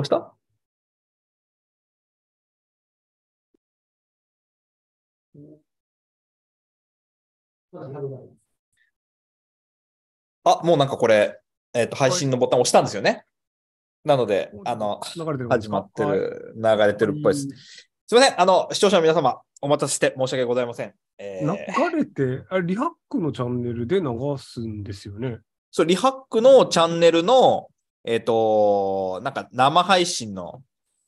押したあ、もうなんかこれ、えっ、ー、と、配信のボタン押したんですよね。なので、あの、始まってる、流れてるっぽいです。すみません、あの、視聴者の皆様、お待たせして申し訳ございません。えー、流れて、あリハックのチャンネルで流すんですよね。そう、リハックのチャンネルの、えっ、ー、と、なんか生配信の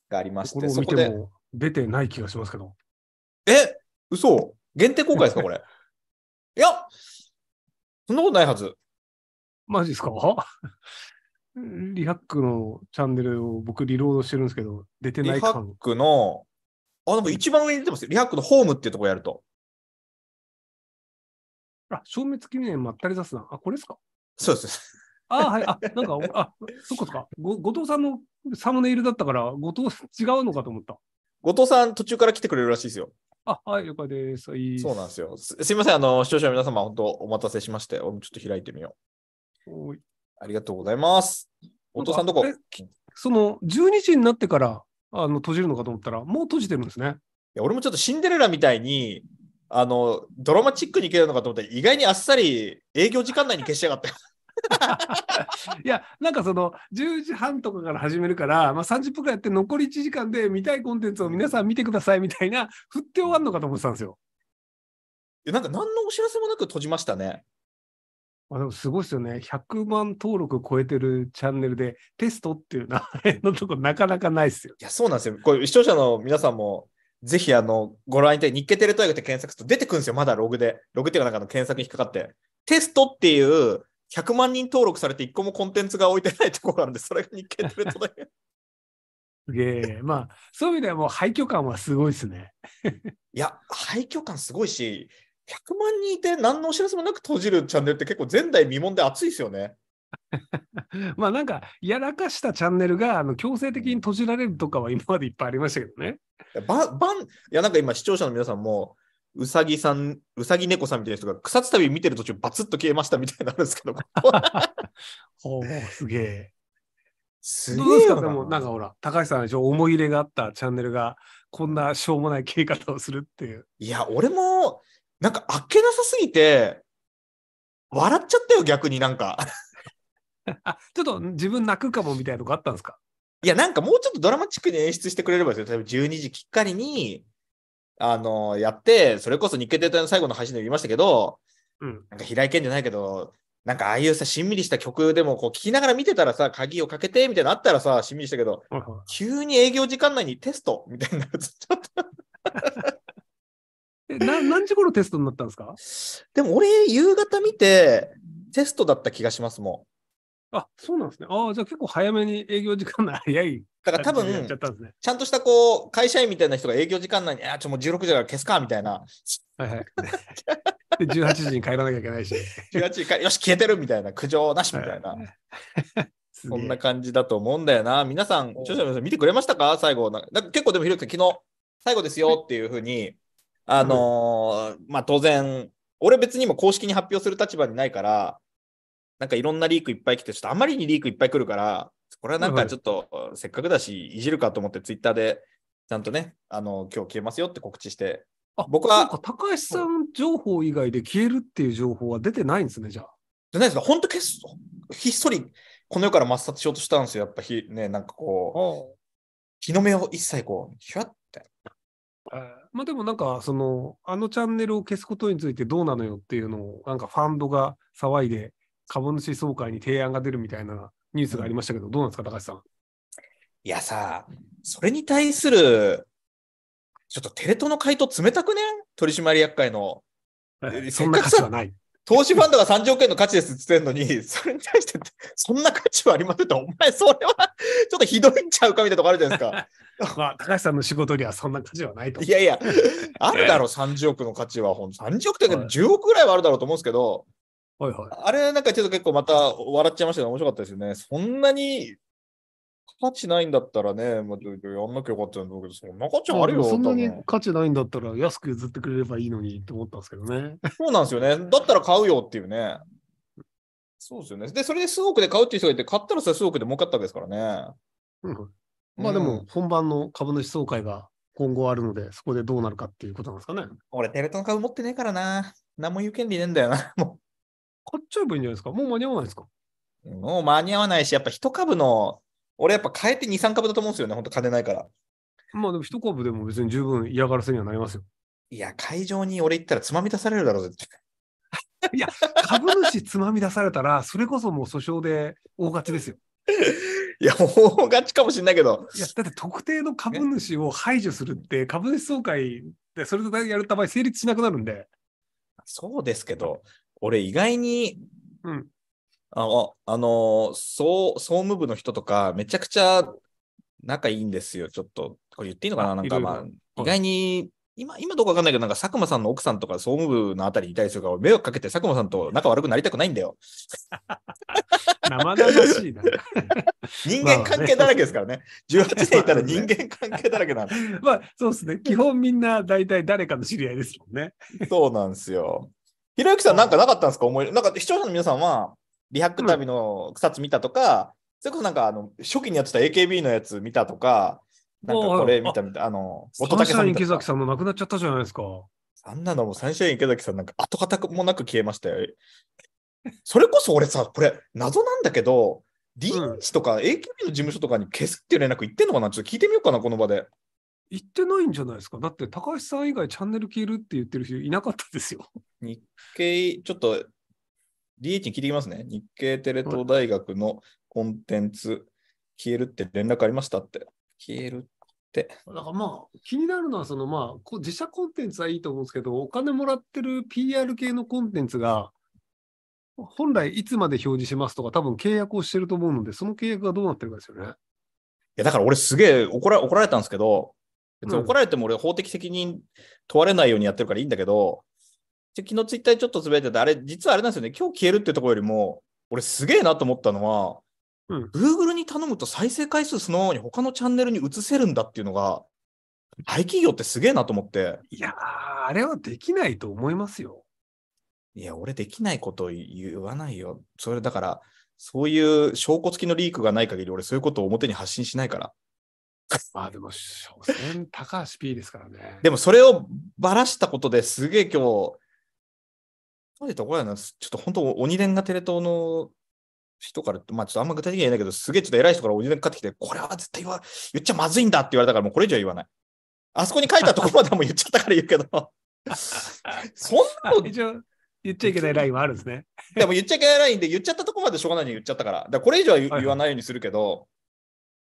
がありまして、そこで。出てない気がしますけど。え嘘限定公開ですか、これ。いや、そんなことないはず。マジですか リハックのチャンネルを僕リロードしてるんですけど、出てない感リハックの、あ、でも一番上に出てますよ。リハックのホームっていうところやると。あ、消滅記念まったり雑談。あ、これですかそうです。あはい、あ、なんか、あ、そっかそっか。後藤さんのサムネイルだったから、後藤違うのかと思った。後藤さん途中から来てくれるらしいですよ。あ、はい、了解です。いいそうなんですよ。すすいません、あの、視聴者の皆様、本当お待たせしまして、俺もちょっと開いてみよう。ありがとうございます。後藤さんどこその、12時になってから、あの、閉じるのかと思ったら、もう閉じてるんですね。いや、俺もちょっとシンデレラみたいに、あの、ドラマチックにいけるのかと思ったら、意外にあっさり営業時間内に消しやがったよ。いや、なんかその、10時半とかから始めるから、まあ、30分くらいやって、残り1時間で見たいコンテンツを皆さん見てくださいみたいな、振って終わるのかと思ってたんですよ。なんか何のお知らせもなく閉じましたね。あでもすごいですよね。100万登録超えてるチャンネルでテストっていう名前 のとこなかなかないですよ。いや、そうなんですよ。これ視聴者の皆さんもぜひあのご覧いただいて、日経テレ東大学って検索すると出てくるんですよ。まだログで。ログっていうかなんかの検索に引っかかって。テストっていう100万人登録されて1個もコンテンツが置いてないところなんで、それが日経トレンドだけ。すげえ。まあ、そういう意味ではもう廃墟感はすごいですね。いや、廃墟感すごいし、100万人いて何のお知らせもなく閉じるチャンネルって結構前代未聞で熱いですよね。まあなんかやらかしたチャンネルがあの強制的に閉じられるとかは今までいっぱいありましたけどね。ばばんいやなんか今視聴者の皆さんもうさぎさん、うさぎ猫さんみたいな人が草津旅見てる途中バツッと消えましたみたいなのあるんですけど。おお、すげえ。すげえ。どうですかでもなんかほら、高橋さんで思い入れがあったチャンネルがこんなしょうもない消え方をするっていう。いや、俺もなんかあっけなさすぎて、笑っちゃったよ、逆になんか。あ、ちょっと自分泣くかもみたいなとこあったんですかいや、なんかもうちょっとドラマチックに演出してくれればですよ。例えば12時きっかりに、あの、やって、それこそ日経データの最後の配信で言いましたけど、うん、なんか平井堅じゃないけど、なんかああいうさ、しんみりした曲でも、こう、聞きながら見てたらさ、鍵をかけて、みたいなあったらさ、しんみりしたけど、急に営業時間内にテスト、みたいなやつ、ちょっと な。何時頃テストになったんですかでも俺、夕方見て、テストだった気がしますもん。あ、そうなんですね。ああ、じゃあ結構早めに営業時間内早い。だから多分、ね、ちゃんとしたこう、会社員みたいな人が営業時間内に、あ、ちょ、もう16時だから消すか、みたいな。はいはい。で、18時に帰らなきゃいけないし。18時よし、消えてるみたいな、苦情なし、みたいな。そんな感じだと思うんだよな。皆さん、著者の皆さん見てくれましたか最後。結構でも、ひろゆきさん、昨日、最後ですよっていうふうに、あのーうん、まあ当然、俺別にも公式に発表する立場にないから、なんかいろんなリークいっぱい来て、ちょっとあまりにリークいっぱい来るから、これはなんかちょっとせっかくだし、いじるかと思って、ツイッターでちゃんとね、あの今日消えますよって告知して、あ僕は。高橋さん情報以外で消えるっていう情報は出てないんですね、じゃあ。じゃないですか、本当けす、ひっそりこの世から抹殺しようとしたんですよ、やっぱひ、ね、なんかこう、日の目を一切こう、ひゅわって。まあでもなんか、その、あのチャンネルを消すことについてどうなのよっていうのを、なんかファンドが騒いで、株主総会に提案が出るみたいなニュースがありましたけど、どうなんですか、高橋さん。いやさ、それに対する、ちょっとテレ東の回答冷たくね取締役会の。そんな価値はない。投資ファンドが30億円の価値ですって言ってんのに、それに対して、そんな価値はありませんって、お前、それはちょっとひどいんちゃうかみたいなとこあるじゃないですか。まあ、高橋さんの仕事にはそんな価値はないと。いやいや、あるだろう、30億の価値は、ほん30億というか10億ぐらいはあるだろうと思うんですけど、はいはい。あれなんかちょっと結構また笑っちゃいましたけど、面白かったですよね。そんなに価値ないんだったらね、まあ、やんなきゃよかったんだけど、そんな価値あるよ。そんなに価値ないんだったら安く譲ってくれればいいのにって思ったんですけどね。そうなんですよね。だったら買うよっていうね。そうですよね。で、それで数億で買うっていう人がいて、買ったらそれ数億で儲かったわけですからね。うん。まあでも、本番の株主総会が今後あるので、そこでどうなるかっていうことなんですかね。俺、テレトの株持ってねえからな。何も言う権利ねえんだよな。もちゃえばいいんじゃないですかもう間に合わないですかもう間に合わないし、やっぱ一株の、俺やっぱ変えて2、3株だと思うんですよね、本当金ないから。まあでも一株でも別に十分嫌がらせにはなりますよ。いや、会場に俺行ったらつまみ出されるだろう、って。いや、株主つまみ出されたら、それこそもう訴訟で大勝ちですよ。いや、大勝ちかもしれないけど。いや、だって特定の株主を排除するって、株主総会でそれでやった場合、成立しなくなるんで。そうですけど、俺意外に、うん、あの、あの総、総務部の人とか、めちゃくちゃ仲いいんですよ。ちょっと、これ言っていいのかななんかまあ、意外に、今、今どうかわかんないけど、なんか佐久間さんの奥さんとか総務部のあたりにいたりするから、迷惑かけて佐久間さんと仲悪くなりたくないんだよ。生々しいな。人間関係だらけですからね。18年いたら 人間関係だらけなんで。まあ、そうですね。基本みんな大体誰かの知り合いですもんね。そうなんですよ。ひろゆきさんなんかなかったんですか思い、なんか視聴者の皆さんは、リハック旅の草津見たとか、それこそなんかあの、初期にやってた AKB のやつ見たとか、なんかこれ見たみたいあの、音竹さん。池崎さんも亡くなっちゃったじゃないですか。あんなのもサンシャイン池崎さんなんか跡形もなく消えましたよ。それこそ俺さ、これ謎なんだけど、リンチとか AKB の事務所とかに消すっていう連絡言ってんのかなちょっと聞いてみようかな、この場で。行ってないんじゃないですかだって高橋さん以外チャンネル消えるって言ってる人いなかったですよ。日経、ちょっと DH に聞いてきますね。日経テレ東大学のコンテンツ、消えるって連絡ありましたって。消えるって。だからまあ、気になるのは、そのまあ、自社コンテンツはいいと思うんですけど、お金もらってる PR 系のコンテンツが、本来いつまで表示しますとか、多分契約をしてると思うので、その契約がどうなってるかですよね。いや、だから俺すげえ怒怒られたんですけど、別に怒られても俺法的責任問われないようにやってるからいいんだけど、昨日ツイッターちょっとつぶやいてたあれ、実はあれなんですよね、今日消えるってとこよりも、俺すげえなと思ったのは、うん、Google に頼むと再生回数そのままに他のチャンネルに移せるんだっていうのが、大企業ってすげえなと思って。いやー、あれはできないと思いますよ。いや、俺できないこと言わないよ。それだから、そういう証拠付きのリークがない限り、俺そういうことを表に発信しないから。まあでも、所詮高橋 P ですからね。でもそれをばらしたことですげえ今日、どういうところやな、ちょっと本当鬼連がテレ東の人から、まあちょっとあんま具体的には言えないけど、すげえちょっと偉い人から鬼連かってきて、これは絶対言わ言っちゃまずいんだって言われたから、もうこれ以上言わない。あそこに書いたところまでも言っちゃったから言うけど。そんなの。一応言っちゃいけないラインはあるんですね。でも言っちゃいけないラインで言っちゃったとこまでしょうがないに言っちゃったから。だからこれ以上は言わないようにするけど、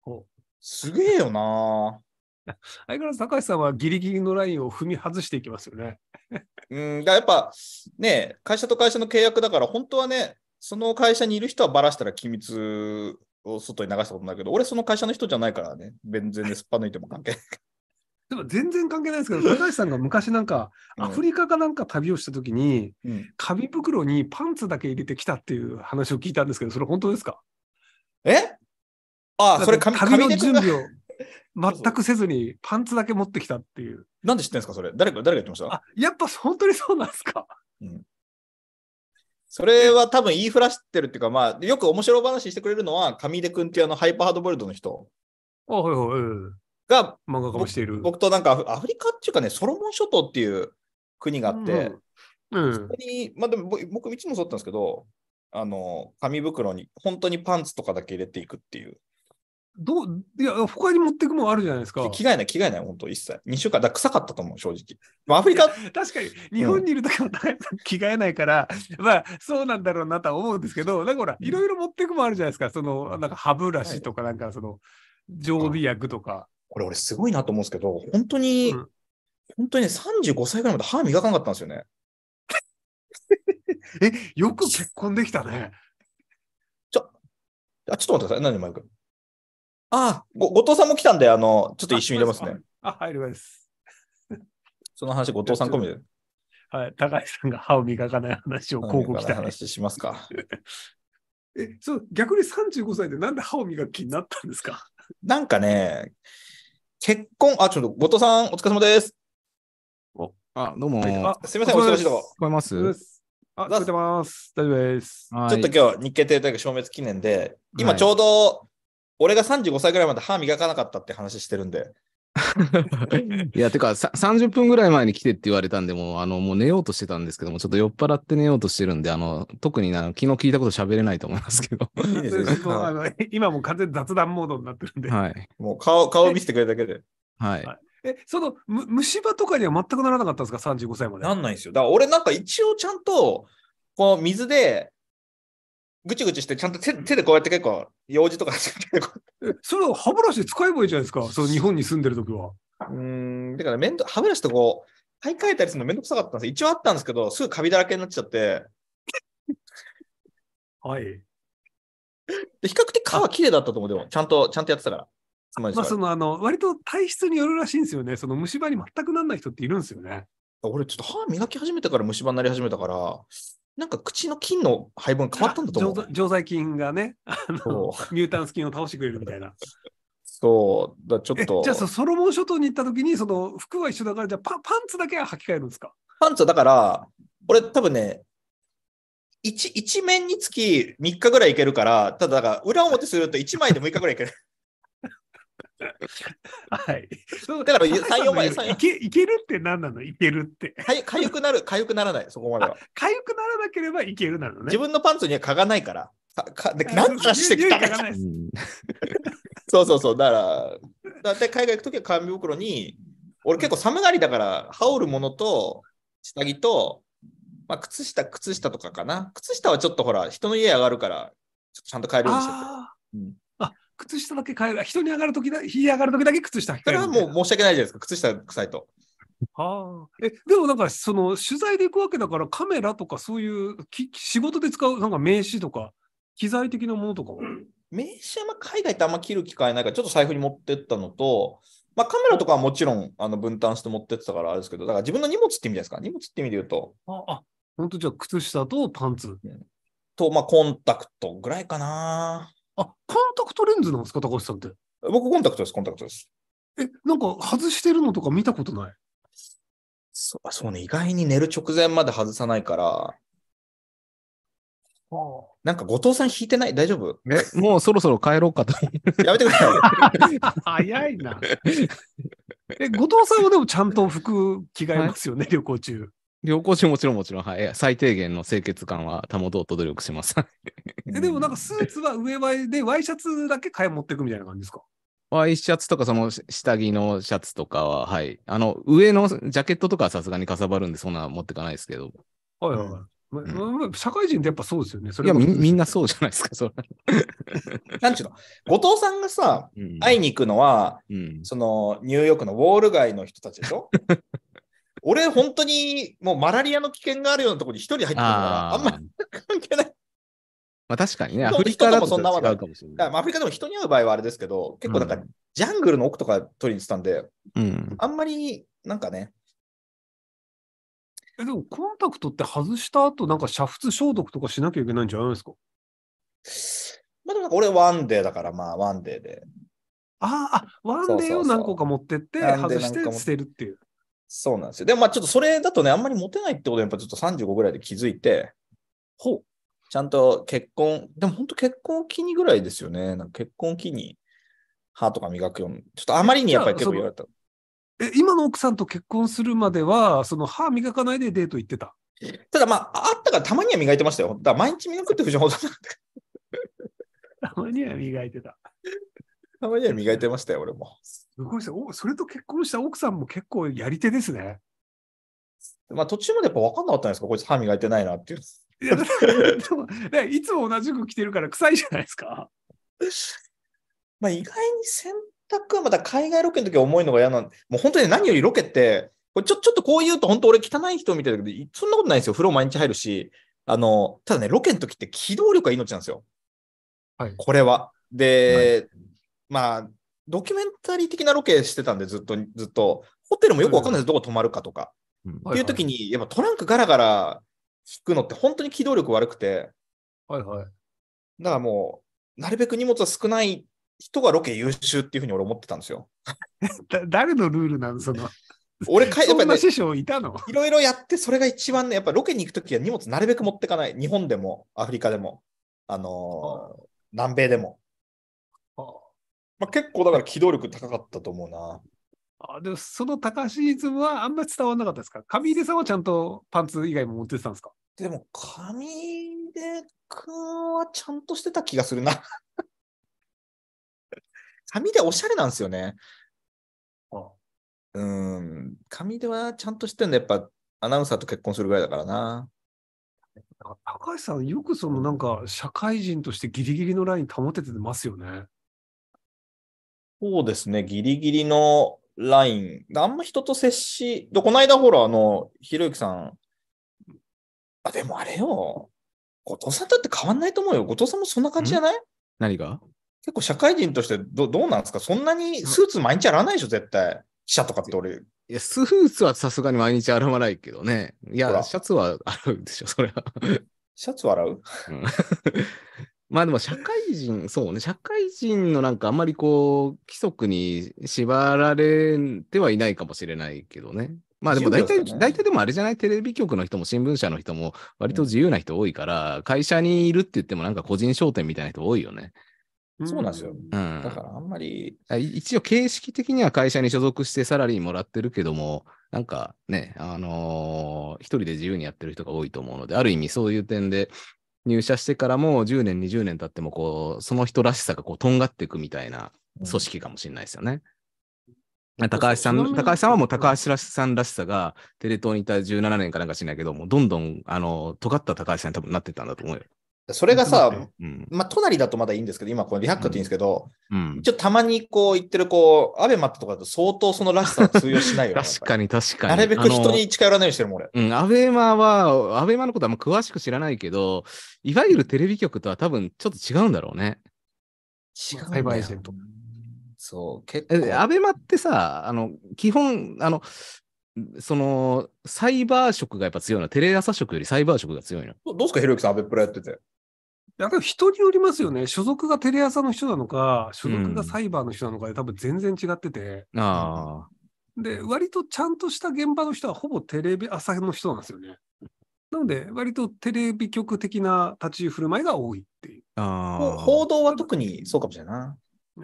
ほうすげえよな。相変わらず高橋さんはギリギリのラインを踏み外していきますよね。うんだやっぱね、会社と会社の契約だから、本当はね、その会社にいる人はばらしたら機密を外に流したことないけど、俺、その会社の人じゃないからね、全然すっぱ抜いても関係ない。でも全然関係ないですけど、高橋さんが昔なんか、アフリカかなんか旅をしたときに、うん、紙袋にパンツだけ入れてきたっていう話を聞いたんですけど、それ本当ですかえああ、それ紙紙の準備を 全くせずに、パンツだけ持ってきたっていう。なんで知ってんですか、それ。誰か、誰が言ってましたあ、やっぱ本当にそうなんですか。うん。それは多分言いふらしてるっていうか、まあ、よく面白い話してくれるのは、上出んっていうあのハイパーハードボイルドの人。あ、はいはい。が、漫画家もしている。僕となんかアフリカっていうかね、ソロモン諸島っていう国があって、うん、うん、そこに、まあでも僕いつもそうだったんですけど、あの、紙袋に本当にパンツとかだけ入れていくっていう。どう、いや、他に持っていくもんあるじゃないですか。着替えない、着替えない、本当一切。2週間、だ臭かったと思う、正直。まあ、アフリカ。確かに、日本にいるときも、着替えないから、まあ、そうなんだろうなとは思うんですけど、なんかほら、いろいろ持っていくもあるじゃないですか。その、なんか歯ブラシとか、なんかその、常備薬とか。これ、俺、すごいなと思うんですけど、本当に、うん、本当にね、35歳ぐらいまで歯磨かなかったんですよね。え、よく結婚できたね。ちょ、あちょっと待ってください。何でマイク。あご、後藤さんも来たんで、あの、ちょっと一瞬入れますね。あ、入ります。その話、後藤さん込みで。はい、高橋さんが歯を磨かない話を広告期待。話しますか。え、そう、逆に35歳でなんで歯を磨く気になったんですかなんかね、結婚、あ、ちょっと、後藤さん、お疲れ様です。あ、どうも。あすみません、お忙しいとこ。聞こえますあ、聞こえてます。大丈夫です。ちょっと今日、日経停滞が消滅記念で、今ちょうど、俺が35歳ぐらいまで歯磨かなかったって話してるんで。いや、てか、30分ぐらい前に来てって言われたんで、もう、あの、もう寝ようとしてたんですけども、ちょっと酔っ払って寝ようとしてるんで、あの、特にな、昨日聞いたこと喋れないと思いますけど。今もう完全雑談モードになってるんで。はい。もう顔、顔見せてくれただけで。はい。え、その、む虫歯とかには全くならなかったんですか、35歳まで。なんないんですよ。だから、俺なんか一応ちゃんと、この水で、ぐちぐちして、ちゃんと手手でこうやって結構、用事とかそれは歯ブラシで使えばいいじゃないですか、その日本に住んでる時は。うん、だからんど歯ブラシとこう、買い替えたりするのめんどくさかったんです一応あったんですけど、すぐカビだらけになっちゃって。はい。で比較的歯は綺麗だったと思う、でも、ちゃんと、ちゃんとやってたから。まあ、その、あの、割と体質によるらしいんですよね。その虫歯に全くならない人っているんですよね。俺、ちょっと歯磨き始めてから虫歯になり始めたから、なんか口の菌の配分変わったんだと思う。常在菌がね、あのミュータンス菌を倒してくれるみたいな。そう、だちょっと。じゃあソロモン諸島に行った時に、その服は一緒だから、じゃあパパンツだけは履き替えるんですかパンツはだから、俺多分ね、一面につき3日ぐらいいけるから、ただだから裏表すると1枚で6日ぐらいいける。はい。だから3、4枚、いけいけるって何なのいけるって。かゆかゆくなる、かゆくならない、そこまでは。かゆくならなければいけるなのね。自分のパンツには蚊がないから。かで何からしてきたか そうそうそう、だから、だって海外行くときは紙袋に、俺結構寒がりだから、羽織るものと、下着と、まあ、靴下、靴下とかかな。靴下はちょっとほら、人の家上がるから、ちちゃんと帰るようにしてて。うん、靴下だけ変える。人に上がるときだ、日上がるときだけ靴下それはもう申し訳ないじゃないですか。靴下臭いと。はあ、えでもなんかその取材で行くわけだからカメラとかそういうき仕事で使うなんか名刺とか機材的なものとかは名刺はま海外ってあんま切る機会ないからちょっと財布に持ってったのと、まあ、カメラとかはもちろんあの分担して持ってってたからあれですけどだから自分の荷物って意味ですか荷物って意味で言うとああ本当じゃあ靴下とパンツ、と、まあ、コンタクトぐらいかなあ、コンタクトレンズなんですか、高橋さんって。僕、コンタクトです、コンタクトです。え、なんか外してるのとか見たことないそそうね、意外に寝る直前まで外さないから。なんか後藤さん引いてない大丈夫え、もうそろそろ帰ろうかと。やめてください。早いな。え、後藤さんはでもちゃんと服着替えますよね、はい、旅行中。旅行性もちろんもちろん、はい。最低限の清潔感は保とうと努力します。でもなんかスーツは上はで、ワイシャツだけ買い持っていくみたいな感じですかワイシャツとか、その下着のシャツとかは、はい。あの、上のジャケットとかはさすがにかさばるんで、そんな持ってかないですけど。はいはい。うん、社会人ってやっぱそうですよね。それいやみ、みんなそうじゃないですか、それ。なんちゅうの後藤さんがさ、うん、会いに行くのは、うん、そのニューヨークのウォール街の人たちでしょ 俺、本当にもうマラリアの危険があるようなところに一人入ってるから、あんまり関係ない。まあ確かにね、アフリカでもそんな違うかもしれない。アフリカでも人に会う場合はあれですけど、結構なんか、ジャングルの奥とか取りに行ってたんで、うん、あんまりなんかね。えでもコンタクトって外した後なんか煮沸消毒とかしなきゃいけないんじゃないですかまあでもなんか俺ワンデーだからまあワンデーで。ああ、ワンデーを何個か持ってって外して捨てるっていう。そうなんですよ。でもまあちょっとそれだとね、あんまりモテないってことやっぱちょっと35ぐらいで気づいて、ほう。ちゃんと結婚、でも本当結婚を機にぐらいですよね。なんか結婚を機に歯とか磨くように、ちょっとあまりにやっぱり結構言われた。え、今の奥さんと結婚するまでは、その歯磨かないでデート行ってたただまあ、あったからたまには磨いてましたよ。だ毎日磨くって不条だ たまには磨いてた。たまには磨いてましたよ、俺も。すごいですおそれと結婚した奥さんも結構やり手ですね。まあ、途中までやっぱ分かんなかったんですか、こいつ歯磨いてないなっていう。いや、でも、いつも同じ服着てるから臭いじゃないですか。まあ、意外に洗濯はまた海外ロケの時は重いのが嫌なんで、もう本当に何よりロケって、これちょちょっとこう言うと、本当俺汚い人みたいだけど、そんなことないんですよ。風呂毎日入るし、あの、ただね、ロケの時って機動力が命なんですよ。はい、これは。で、はい、まあ、ドキュメンタリー的なロケしてたんで、ずっと、ずっと、ホテルもよくわかんないです、どこ泊まるかとか。うん、っていう時に、やっぱトランクガラガラ引くのって本当に機動力悪くて。はいはい。だからもう、なるべく荷物は少ない人がロケ優秀っていうふうに俺思ってたんですよ。誰のルールなのその。俺か、やっぱり、ね、師匠いたのいろいろやって、それが一番ね、やっぱロケに行くときは荷物なるべく持ってかない。日本でも、アフリカでも、あのー、南米でも。まあ、結構だから機動力高かったと思うな。あでもその高橋イズムはあんまり伝わらなかったですか上出さんはちゃんとパンツ以外も持ってたんですかでも上出くんはちゃんとしてた気がするな上 出おしゃれなんですよね。あうん。上出はちゃんとしてるんのやっぱアナウンサーと結婚するぐらいだからな。高橋さん、よくそのなんか社会人としてギリギリのライン保ててますよね。そうですね、ギリギリのライン。あんま人と接し、この間ほら、あの、ひろゆきさん、あ、でもあれよ、後藤さんだって変わんないと思うよ。後藤さんもそんな感じじゃない何が結構社会人としてどどうなんですかそんなにスーツ毎日洗わないでしょ絶対。記者とかって俺。いや、スーツはさすがに毎日洗わないけどね。いや、シャツは洗うでしょ、それは。シャツ洗う、うん、まあでも社会人、そうね、社会人のなんかあんまりこう、規則に縛られてはいないかもしれないけどね。まあでも大体、ね、大体でもあれじゃないテレビ局の人も新聞社の人も割と自由な人多いから、うん、会社にいるって言ってもなんか個人商店みたいな人多いよね。そうなんですよ。うん、だからあんまり。一応形式的には会社に所属してサラリーもらってるけども、なんかね、あのー、一人で自由にやってる人が多いと思うので、ある意味そういう点で、入社してからも10年、20年経っても、こう、その人らしさがこう、とんがっていくみたいな組織かもしれないですよね。うん、高橋さん、高橋さんはもう高橋さんらしさが、テレ東にいた17年かなんかしないけど、もうどんどん、あの、尖った高橋さんに多分なってたんだと思うよ。それがさ、うん、まあ、隣だとまだいいんですけど、今このリハックっていいんですけど、うん、一応たまにこう言ってる、こう、アベマとかだと相当そのらしさは通用しないよ、ね、確かに確かに。なるべく人に近寄らないようにしてるもん、俺。うん、アベマは、アベマのことはあう詳しく知らないけど、いわゆるテレビ局とは多分ちょっと違うんだろうね。違うんント。そう、結構。アベマってさ、あの、基本、あの、その、サイバー色がやっぱ強いの。テレ朝色よりサイバー色が強いの。どうすか、ひろゆきさん、アベプラやってて。人によりますよね。所属がテレ朝の人なのか、所属がサイバーの人なのかで、多分全然違ってて。あで、割とちゃんとした現場の人は、ほぼテレビ朝の人なんですよね。なので、割とテレビ局的な立ち振る舞いが多いっていう。あ報道は特にそうかもしれないな。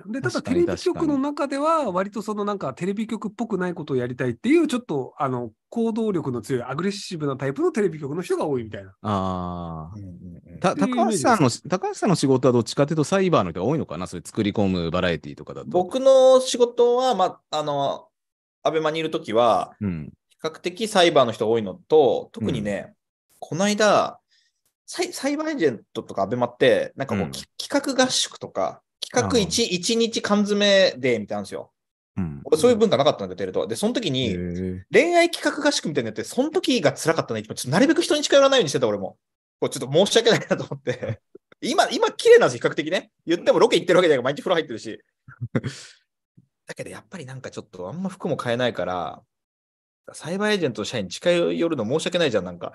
で、ただテレビ局の中では、割とそのなんかテレビ局っぽくないことをやりたいっていう、ちょっとあの行動力の強いアグレッシブなタイプのテレビ局の人が多いみたいな。ああ、うんうん、高橋さんの、仕事はどっちかというとサイバーの人が多いのかなそれ作り込むバラエティーとかだと。僕の仕事は、まあ、あの、アベマにいるときは、比較的サイバーの人が多いのと、特にね、うん、この間、サイサイバーエージェントとかアベマって、なんかもう、うん、企画合宿とか、企画1、1日缶詰でみたいなんですよ。うん、そういう文化なかったんで、テレと。で、その時に、恋愛企画合宿みたいになって、その時が辛かったね。ちょっとなるべく人に近寄らないようにしてた、俺も。これちょっと申し訳ないなと思って。今、今、綺麗なんですよ、比較的ね。言ってもロケ行ってるわけじゃないから、毎日風呂入ってるし。だけど、やっぱりなんかちょっと、あんま服も買えないから、サイバーエージェントの社員近寄るの申し訳ないじゃん、なんか。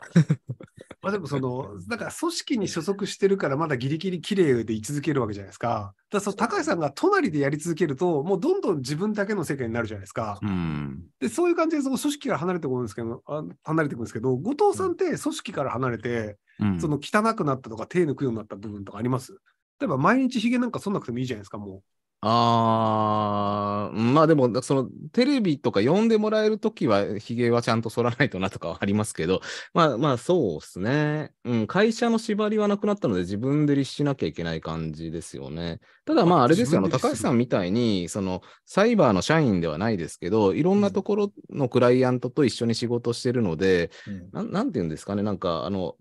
まあ、でもその、だから組織に所属してるから、まだギリギリ綺麗で居続けるわけじゃないですか。だからその高橋さんが隣でやり続けると、もうどんどん自分だけの世界になるじゃないですか。うん、で、そういう感じでその組織から離れてくるんですけど、あ離れてくるんですけど、後藤さんって組織から離れて、その汚くなったとか手抜くようになった部分とかあります例えば毎日ヒゲなんかそんなくてもいいじゃないですか、もう。ああ、まあでも、そのテレビとか呼んでもらえるときは、ひげはちゃんと剃らないとなとかはありますけど、まあまあそうですね。うん、会社の縛りはなくなったので、自分で律しなきゃいけない感じですよね。ただまああれですよ、あの高橋さんみたいに、そのサイバーの社員ではないですけど、いろんなところのクライアントと一緒に仕事してるので、うん、ななんていうんですかね、なんかあの、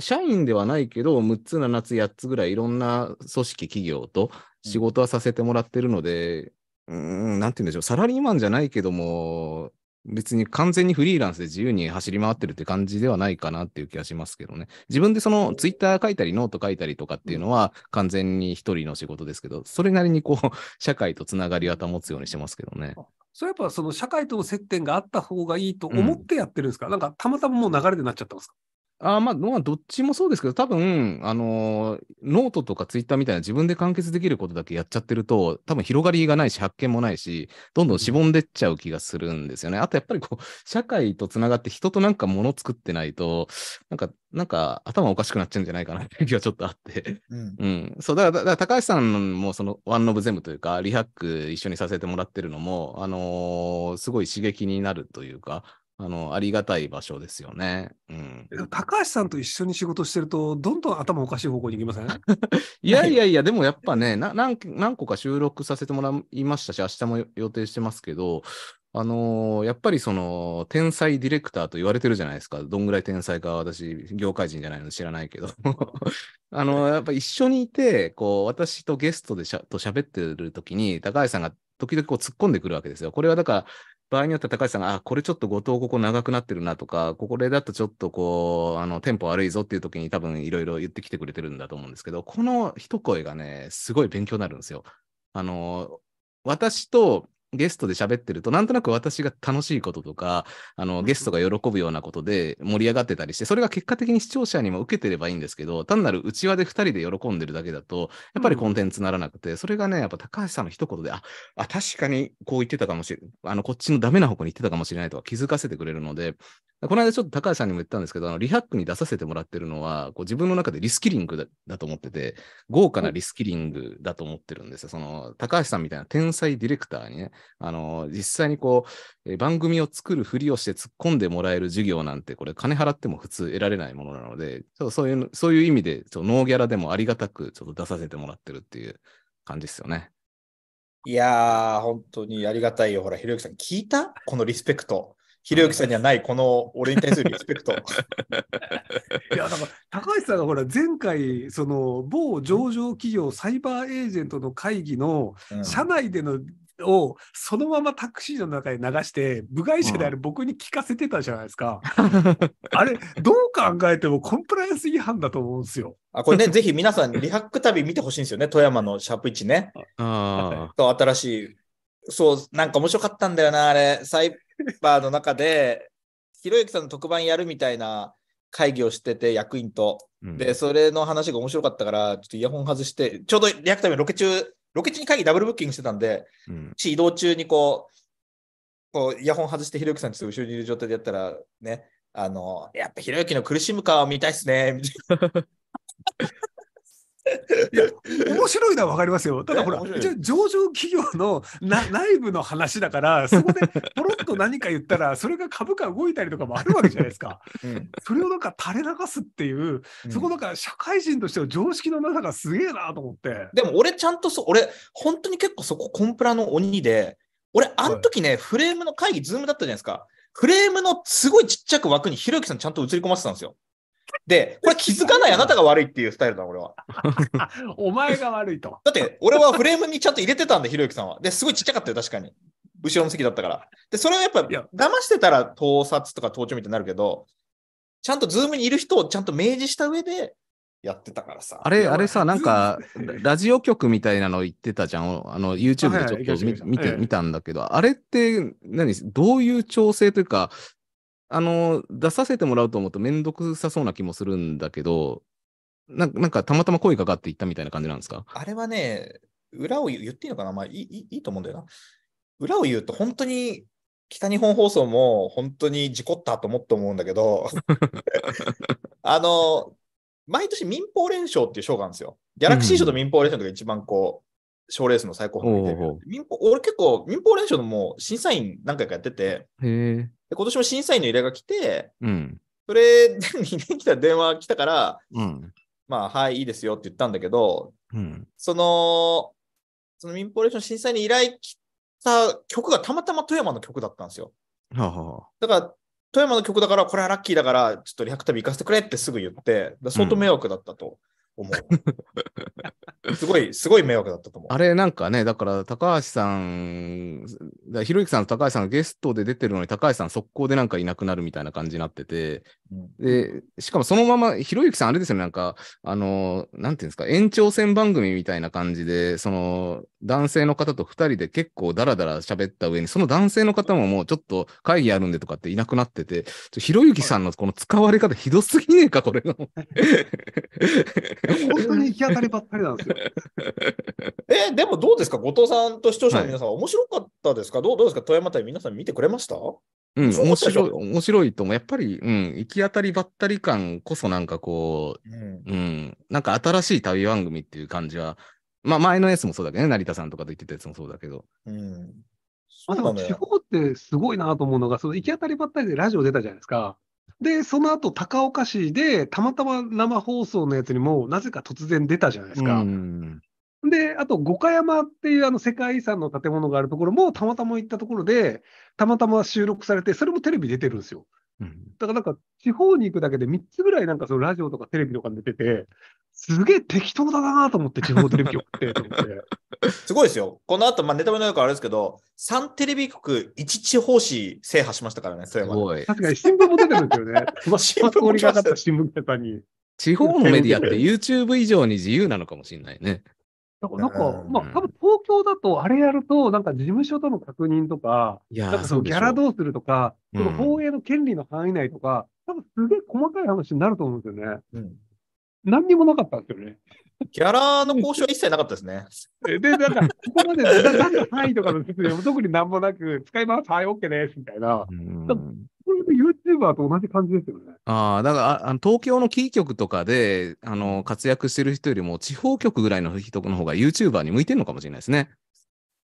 社員ではないけど、6つ、7つ、8つぐらいいろんな組織、企業と仕事はさせてもらってるので、うん、なんて言うんでしょう、サラリーマンじゃないけども、別に完全にフリーランスで自由に走り回ってるって感じではないかなっていう気がしますけどね。自分でそのツイッター書いたりノート書いたりとかっていうのは完全に一人の仕事ですけど、それなりにこう、社会とつながりは保つようにしてますけどね。それやっぱその社会との接点があった方がいいと思ってやってるんですか、うん、なんかたまたまもう流れでなっちゃったんですかあまあ、どっちもそうですけど、多分、あのー、ノートとかツイッターみたいな自分で完結できることだけやっちゃってると、多分広がりがないし、発見もないし、どんどんしぼんでっちゃう気がするんですよね。あと、やっぱりこう、社会とつながって人となんか物作ってないと、なんか、なんか頭おかしくなっちゃうんじゃないかなっていう気はちょっとあって。うん、うん。そう、だから、から高橋さんもその、ワンノブゼムというか、リハック一緒にさせてもらってるのも、あのー、すごい刺激になるというか、あの、ありがたい場所ですよね。うん。高橋さんと一緒に仕事してると、どんどん頭おかしい方向に行きません いやいやいや、でもやっぱね何、何個か収録させてもらいましたし、明日も予定してますけど、あのー、やっぱりその、天才ディレクターと言われてるじゃないですか。どんぐらい天才か私、業界人じゃないので知らないけど。あのー、やっぱ一緒にいて、こう、私とゲストでしゃと喋ってる時に、高橋さんが時々こう突っ込んでくるわけですよ。これはだから、場合によっては高橋さんが、あ、これちょっと後藤ここ長くなってるなとか、これだとちょっとこう、あの、テンポ悪いぞっていう時に多分いろいろ言ってきてくれてるんだと思うんですけど、この一声がね、すごい勉強になるんですよ。あの、私とゲストで喋ってると、なんとなく私が楽しいこととか、あの、ゲストが喜ぶようなことで盛り上がってたりして、それが結果的に視聴者にも受けてればいいんですけど、単なる内輪で2人で喜んでるだけだと、やっぱりコンテンツならなくて、それがね、やっぱ高橋さんの一言で、あ、あ確かにこう言ってたかもしれない、あの、こっちのダメな方向に行ってたかもしれないとか気づかせてくれるので、この間ちょっと高橋さんにも言ったんですけど、あのリハックに出させてもらってるのは、こう自分の中でリスキリングだだと思ってて、豪華なリスキリングだと思ってるんですよ。その高橋さんみたいな天才ディレクターにね、あの実際にこう、え番組を作るふりをして突っ込んでもらえる授業なんて、これ金払っても普通得られないものなので、ちょっとそういうそういう意味でちょノーギャラでもありがたくちょっと出させてもらってるっていう感じですよね。いやー、本当にありがたいよ。ほら、ひろゆきさん、聞いたこのリスペクト。ひろゆきさんにはない、この俺に対するリスペクト。いや、んか高橋さんがほら、前回、その、某上場企業サイバーエージェントの会議の、社内での、をそのままタクシーの中に流して、部外者である僕に聞かせてたじゃないですか。うん、あれ、どう考えてもコンプライアンス違反だと思うんですよ。あこれね、ぜひ皆さん、リハック旅見てほしいんですよね、富山のシャープ1ね。あと新しいそう、なんか面白かったんだよな、あれ。サイバーの中で、ひろゆきさんの特番やるみたいな会議をしてて、役員と。で、それの話が面白かったから、ちょっとイヤホン外して、ちょうどリアクタイムロケ中、ロケ中に会議ダブルブッキングしてたんで、うん、移動中にこう、こうイヤホン外してひろゆきさんちょっと後ろにいる状態でやったら、ね、あの、やっぱひろゆきの苦しむ顔見たいっすね、みたいな。いや、面白いのは分かりますよ。ただほら、一応上場企業のな 内部の話だから、そこでポロッと何か言ったら、それが株価動いたりとかもあるわけじゃないですか。うん、それをなんか垂れ流すっていう、そこなんか社会人としての常識のなさがすげえなと思って。でも俺、ちゃんとそ、俺、本当に結構そこコンプラの鬼で、俺、あの時ね、はい、フレームの会議、ズームだったじゃないですか。フレームのすごいちっちゃく枠にひろゆきさんちゃんと映り込ませてたんですよ。で、これ気づかないあなたが悪いっていうスタイルだ、俺は。お前が悪いと。だって、俺はフレームにちゃんと入れてたんで、ひろゆきさんは。で、すごいちっちゃかったよ、確かに。後ろの席だったから。で、それはやっぱ、騙してたら盗撮とか盗聴みたいになるけど、ちゃんとズームにいる人をちゃんと明示した上で、やってたからさ。あれ、あれさ、なんか、ラジオ局みたいなの言ってたじゃん。あの、YouTube でちょっと見,、て、見たんだけど、あれって何、どういう調整というか、あの、出させてもらうと思うとめんどくさそうな気もするんだけど、なんか、んかたまたま声かかっていったみたいな感じなんですかあれはね、裏を言っていいのかなまあいい、いいと思うんだよな。裏を言うと本当に北日本放送も本当に事故ったと思って思うんだけど、あの、毎年民放連勝っていう賞があるんですよ。ギャラクシー賞と民放連勝が一番こう、賞、うん、レースの最高峰で。民放、俺結構民放連勝のもう審査員何回かやってて、今年も審査員の依頼が来て、うん、それ、2年来た電話来たから、うん、まあ、はい、いいですよって言ったんだけど、うん、その、その民放レーション審査員に依頼来た曲がたまたま富山の曲だったんですよ。ははだから、富山の曲だから、これはラッキーだから、ちょっとリハクタビ行かせてくれってすぐ言って、相当迷惑だったと。うん思う。すごい、すごい迷惑だったと思う。あれ、なんかね、だから高橋さん、ひろゆきさんと高橋さんがゲストで出てるのに、高橋さん速攻でなんかいなくなるみたいな感じになってて、うん、で、しかもそのまま、ひろゆきさんあれですよね、なんか、あの、なんていうんですか、延長戦番組みたいな感じで、その、男性の方と2人で結構ダラダラ喋った上に、その男性の方ももうちょっと会議あるんでとかっていなくなってて、ひろゆきさんのこの使われ方ひどすぎねえか、これの。本当に行き当たりばったりなんですよ。え、でもどうですか、後藤さんと視聴者の皆さん、はい、面白かったですかどうどうですか富山旅、皆さん見てくれましたうん、面白い、面白いとも、やっぱり、うん、行き当たりばったり感こそなんかこう、うん、うん、なんか新しい旅番組っていう感じは、まあ前のやつもそうだけどね、成田さんとかと言ってたやつもそうだけど。うん。あでも地方ってすごいなと思うのが、その行き当たりばったりでラジオ出たじゃないですか。で、その後、高岡市で、たまたま生放送のやつにも、なぜか突然出たじゃないですか。で、あと、五箇山っていうあの世界遺産の建物があるところも、たまたま行ったところで、たまたま収録されて、それもテレビ出てるんですよ。だからなんか、地方に行くだけで3つぐらいなんかそのラジオとかテレビとかに出てて、すげえ適当だなと思って、地方テレビ局ってと思って。すごいですよ。この後、まあ、ネタバレのよくあれですけど、3テレビ局1地方紙制覇しましたからね、それは。確かに新聞も出てるんですよね。まあ、新聞も新聞記に。地方のメディアって YouTube 以上に自由なのかもしれないね。なんか、うん、まあ、多分東京だと、あれやると、なんか事務所との確認とか、なんかそのギャラどうするとか、その放映の権利の範囲内とか、多分すげえ細かい話になると思うんですよね。うん、何にもなかったんですよね。ギャラの交渉は一切なかったですね。で、なんか、ここまで、何の範囲とかの説明も特になんもなく、使い回す、はい、OK です、みたいな。うん、ーバーと同じ感じですよね。ああ、だからあの、東京のキー局とかで、あの、活躍してる人よりも、地方局ぐらいの人の方がユーチューバーに向いてるのかもしれないですね。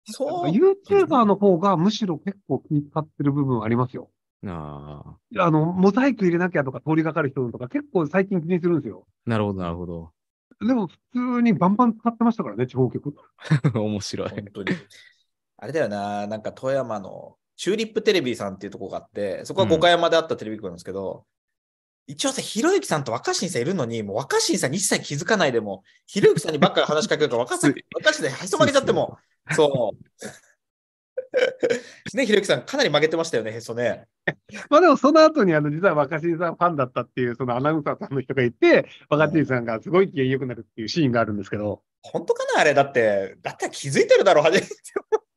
そう。ユーチューバーの方がむしろ結構気使ってる部分ありますよ。ああの、モザイク入れなきゃとか通りがかる人とか結構最近気にするんですよ。なるほど、なるほど。でも普通にバンバン使ってましたからね、地方局。面白い。本当に。あれだよな、なんか富山のチューリップテレビさんっていうとこがあって、そこは五箇山であったテレビ局なんですけど、うん、一応さ、ひろゆきさんと若新さんいるのに、もう若新さんに一切気づかないでも、ひろゆきさんにばっかり話しかけるから、若新さん、へそ負けちゃっても、そう。ね、ひろゆきさん、かなり曲げてましたよね、へそね。まあでも、その後にあの実は若新さんファンだったっていう、そのアナウンサーさんの人がいて、若新さんがすごい機嫌よくなるっていうシーンがあるんですけど。本当かな、あれ、だって、だって気づいてるだろう、初めて。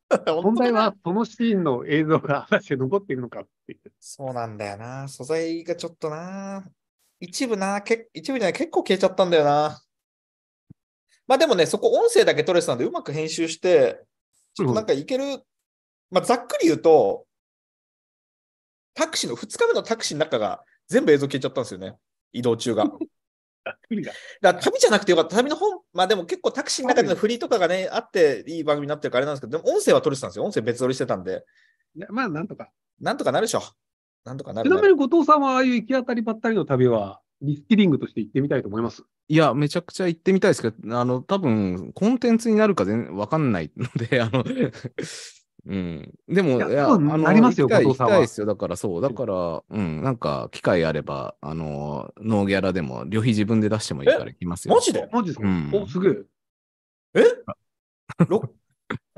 問題はそのシーンの映像が果たして残っているのかっていう。そうなんだよな。素材がちょっとな。一部な、け一部じゃない、結構消えちゃったんだよな。まあでもね、そこ音声だけ取れてたんで、うまく編集して、ちょっとなんかいける、まあざっくり言うと、タクシーの、2日目のタクシーの中が全部映像消えちゃったんですよね。移動中が。だ 旅じゃなくてよかった。旅の本、まあでも結構タクシーの中での振りとかがね、あっていい番組になってるからあれなんですけど、でも音声は撮れてたんですよ。音声別撮りしてたんで。まあなんとか。なんとかなるでしょ。なんとかなるちなみに後藤さんはああいう行き当たりばったりの旅は、リスキリングとして行ってみたいと思いますいや、めちゃくちゃ行ってみたいですけど、あの、多分コンテンツになるか全然わかんないので、あのうん。でも、いや、あの、ありますよ、後藤さんは。行きですよ。だからそう。だから、うん、なんか、機会あれば、あの、ノーギャラでも、旅費自分で出してもいいから行きますよ。マジでマジですか、うん、お、すげえ。え 本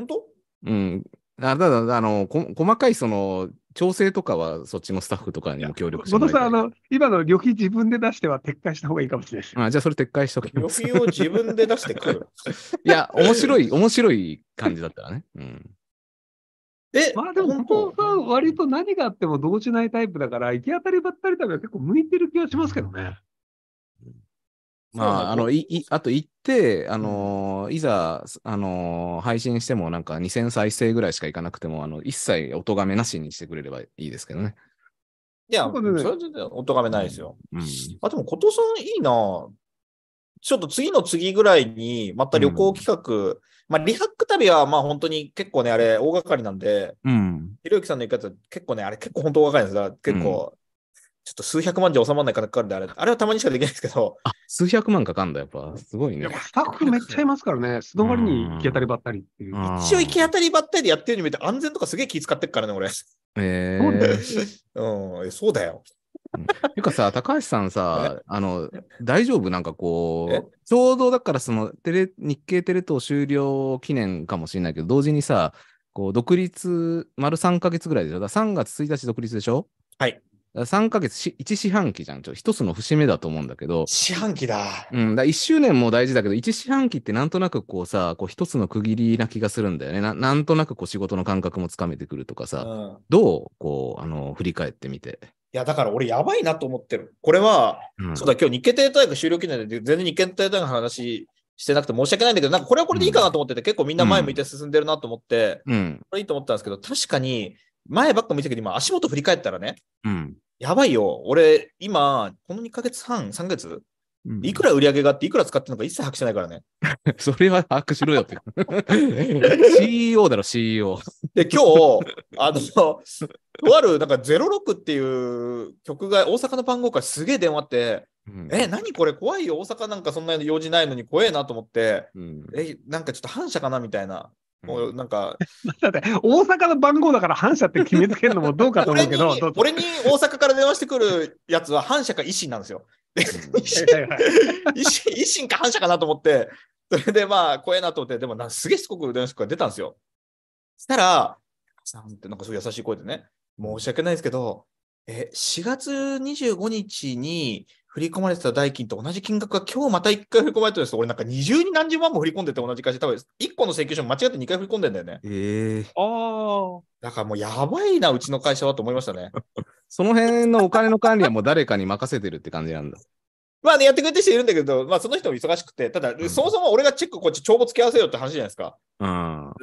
当うん。あただ、あのこ、細かいその、調整とかは、そっちのスタッフとかにも協力してもらいたい。さん、あの、今の旅費自分で出しては撤回した方がいいかもしれないです。あじゃあ、それ撤回しときま旅費を自分で出してくる。いや、面白い、面白い感じだったらね。うん。えまあでも、本当は割と何があっても動じないタイプだから、行き当たりばったり旅は結構向いてる気がしますけどね。まあ、あの、い、い、あと行って、あのー、いざ、あのー、配信してもなんか2000再生ぐらいしか行かなくても、あの、一切音がめなしにしてくれればいいですけどね。いや、それは全然音がめないですよ。うんうん、あ、でも、琴さんいいなちょっと次の次ぐらいに、また旅行企画、うん、まあ、リハッビはまあ本当に結構ね、あれ大掛かりなんで、ひろゆきさんの言い方、結構ね、あれ結構本当大掛かりなんです。結構、うん、ちょっと数百万じゃ収まらないからかかるんで、あれ、あれはたまにしかできないですけど。あ、数百万かかんだ、やっぱ。すごいね。スタッフめっちゃいますからね。素泊まりに行き当たりばったりっていう。一応行き当たりばったりでやってるに見て、安全とかすげえ気使ってっからね、俺。えー、うん、そうだよ。てかさ、高橋さんさ、あの、大丈夫なんかこう、ちょうどだからそのテレ、日経テレ東終了記念かもしれないけど、同時にさ、こう、独立、丸3か月ぐらいでしょだ3月1日独立でしょはい。3ヶ月し、1四半期じゃん。ちょ、一つの節目だと思うんだけど。四半期だ。うん。だ1周年も大事だけど、1四半期ってなんとなくこうさ、こう一つの区切りな気がするんだよね。ななんとなくこう仕事の感覚もつかめてくるとかさ、うん、どうこう、あの、振り返ってみて。いや、だから俺やばいなと思ってる。これは、うん、そうだ、今日日経体大学終了記念で全然日経体大学の話してなくて申し訳ないんだけど、なんかこれはこれでいいかなと思ってて、うん、結構みんな前向いて進んでるなと思って、うん、これいいと思ったんですけど、確かに前ばっか見てたけど、今足元振り返ったらね、うん、やばいよ。俺、今、この2ヶ月半、3ヶ月いくら売り上げがあって、いくら使ってるのか一切把握してないからね。それは把握しろよって。CEO だろ、CEO。で、今日、あの、とある、なんか、06っていう曲が、大阪の番号からすげえ電話って、うん、え、何これ怖いよ、大阪なんかそんな用事ないのに怖えなと思って、うん、え、なんかちょっと反社かなみたいなもうなんか。だって、大阪の番号だから反社って決めつけるのもどうかと思うけど。俺に大阪から電話してくるやつは反社か維新なんですよ。維新か反社かなと思って、それでまあ、怖えなと思って、でもなすげえしつこく電話してから出たんですよ。したら、さんってなんかそう優しい声でね、申し訳ないですけど、え4月25日に振り込まれてた代金と同じ金額が今日また1回振り込まれてるんです俺なんか二十に何十万も振り込んでて同じ会社、多分1個の請求書間違って2回振り込んでんだよね。ええー、ああ。だからもうやばいな、うちの会社はと思いましたね。その辺のお金の管理はもう誰かに任せてるって感じなんだ。まあね、やってくれてる人いるんだけど、まあその人も忙しくて、ただ、うん、そもそも俺がチェックこっち帳簿付き合わせよって話じゃないですか。う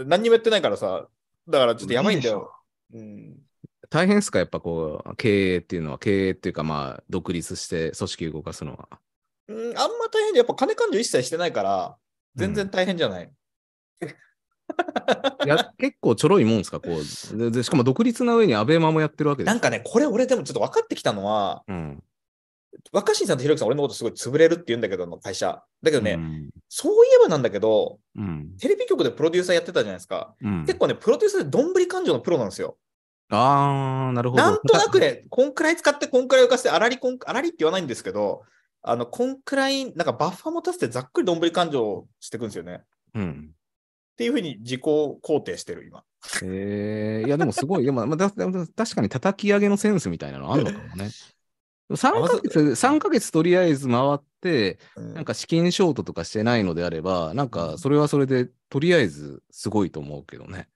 ん。何にもやってないからさ、だからちょっとやばいんだよ。いいうん。大変ですかやっぱこう、経営っていうのは、経営っていうか、まあ、独立して組織動かすのは。うん、あんま大変で、やっぱ金勘定一切してないから、全然大変じゃない。うんいや結構ちょろいもんですかこうでしかも独立な上にアベマもやってるわけですなんかねこれ俺でもちょっと分かってきたのは、うん、若新さんとひろきさん俺のことすごい潰れるって言うんだけど会社だけどね、うん、そういえばなんだけど、うん、テレビ局でプロデューサーやってたじゃないですか、結構ねプロデューサーでどんぶり勘定のプロなんですよああ、なるほど。なんとなくね、こんくらい使って、こんくらい浮かせて、あらりこん、あらりって言わないんですけど、あの、こんくらい、なんかバッファー持たせてざっくりどんぶり勘定していくんですよね。うん。っていうふうに自己肯定してる、今。えー、いや、でもすごい、でも、まあ、だ確かに叩き上げのセンスみたいなのあるのかもね。3ヶ月、3ヶ月とりあえず回って、なんか資金ショートとかしてないのであれば、なんかそれはそれでとりあえずすごいと思うけどね。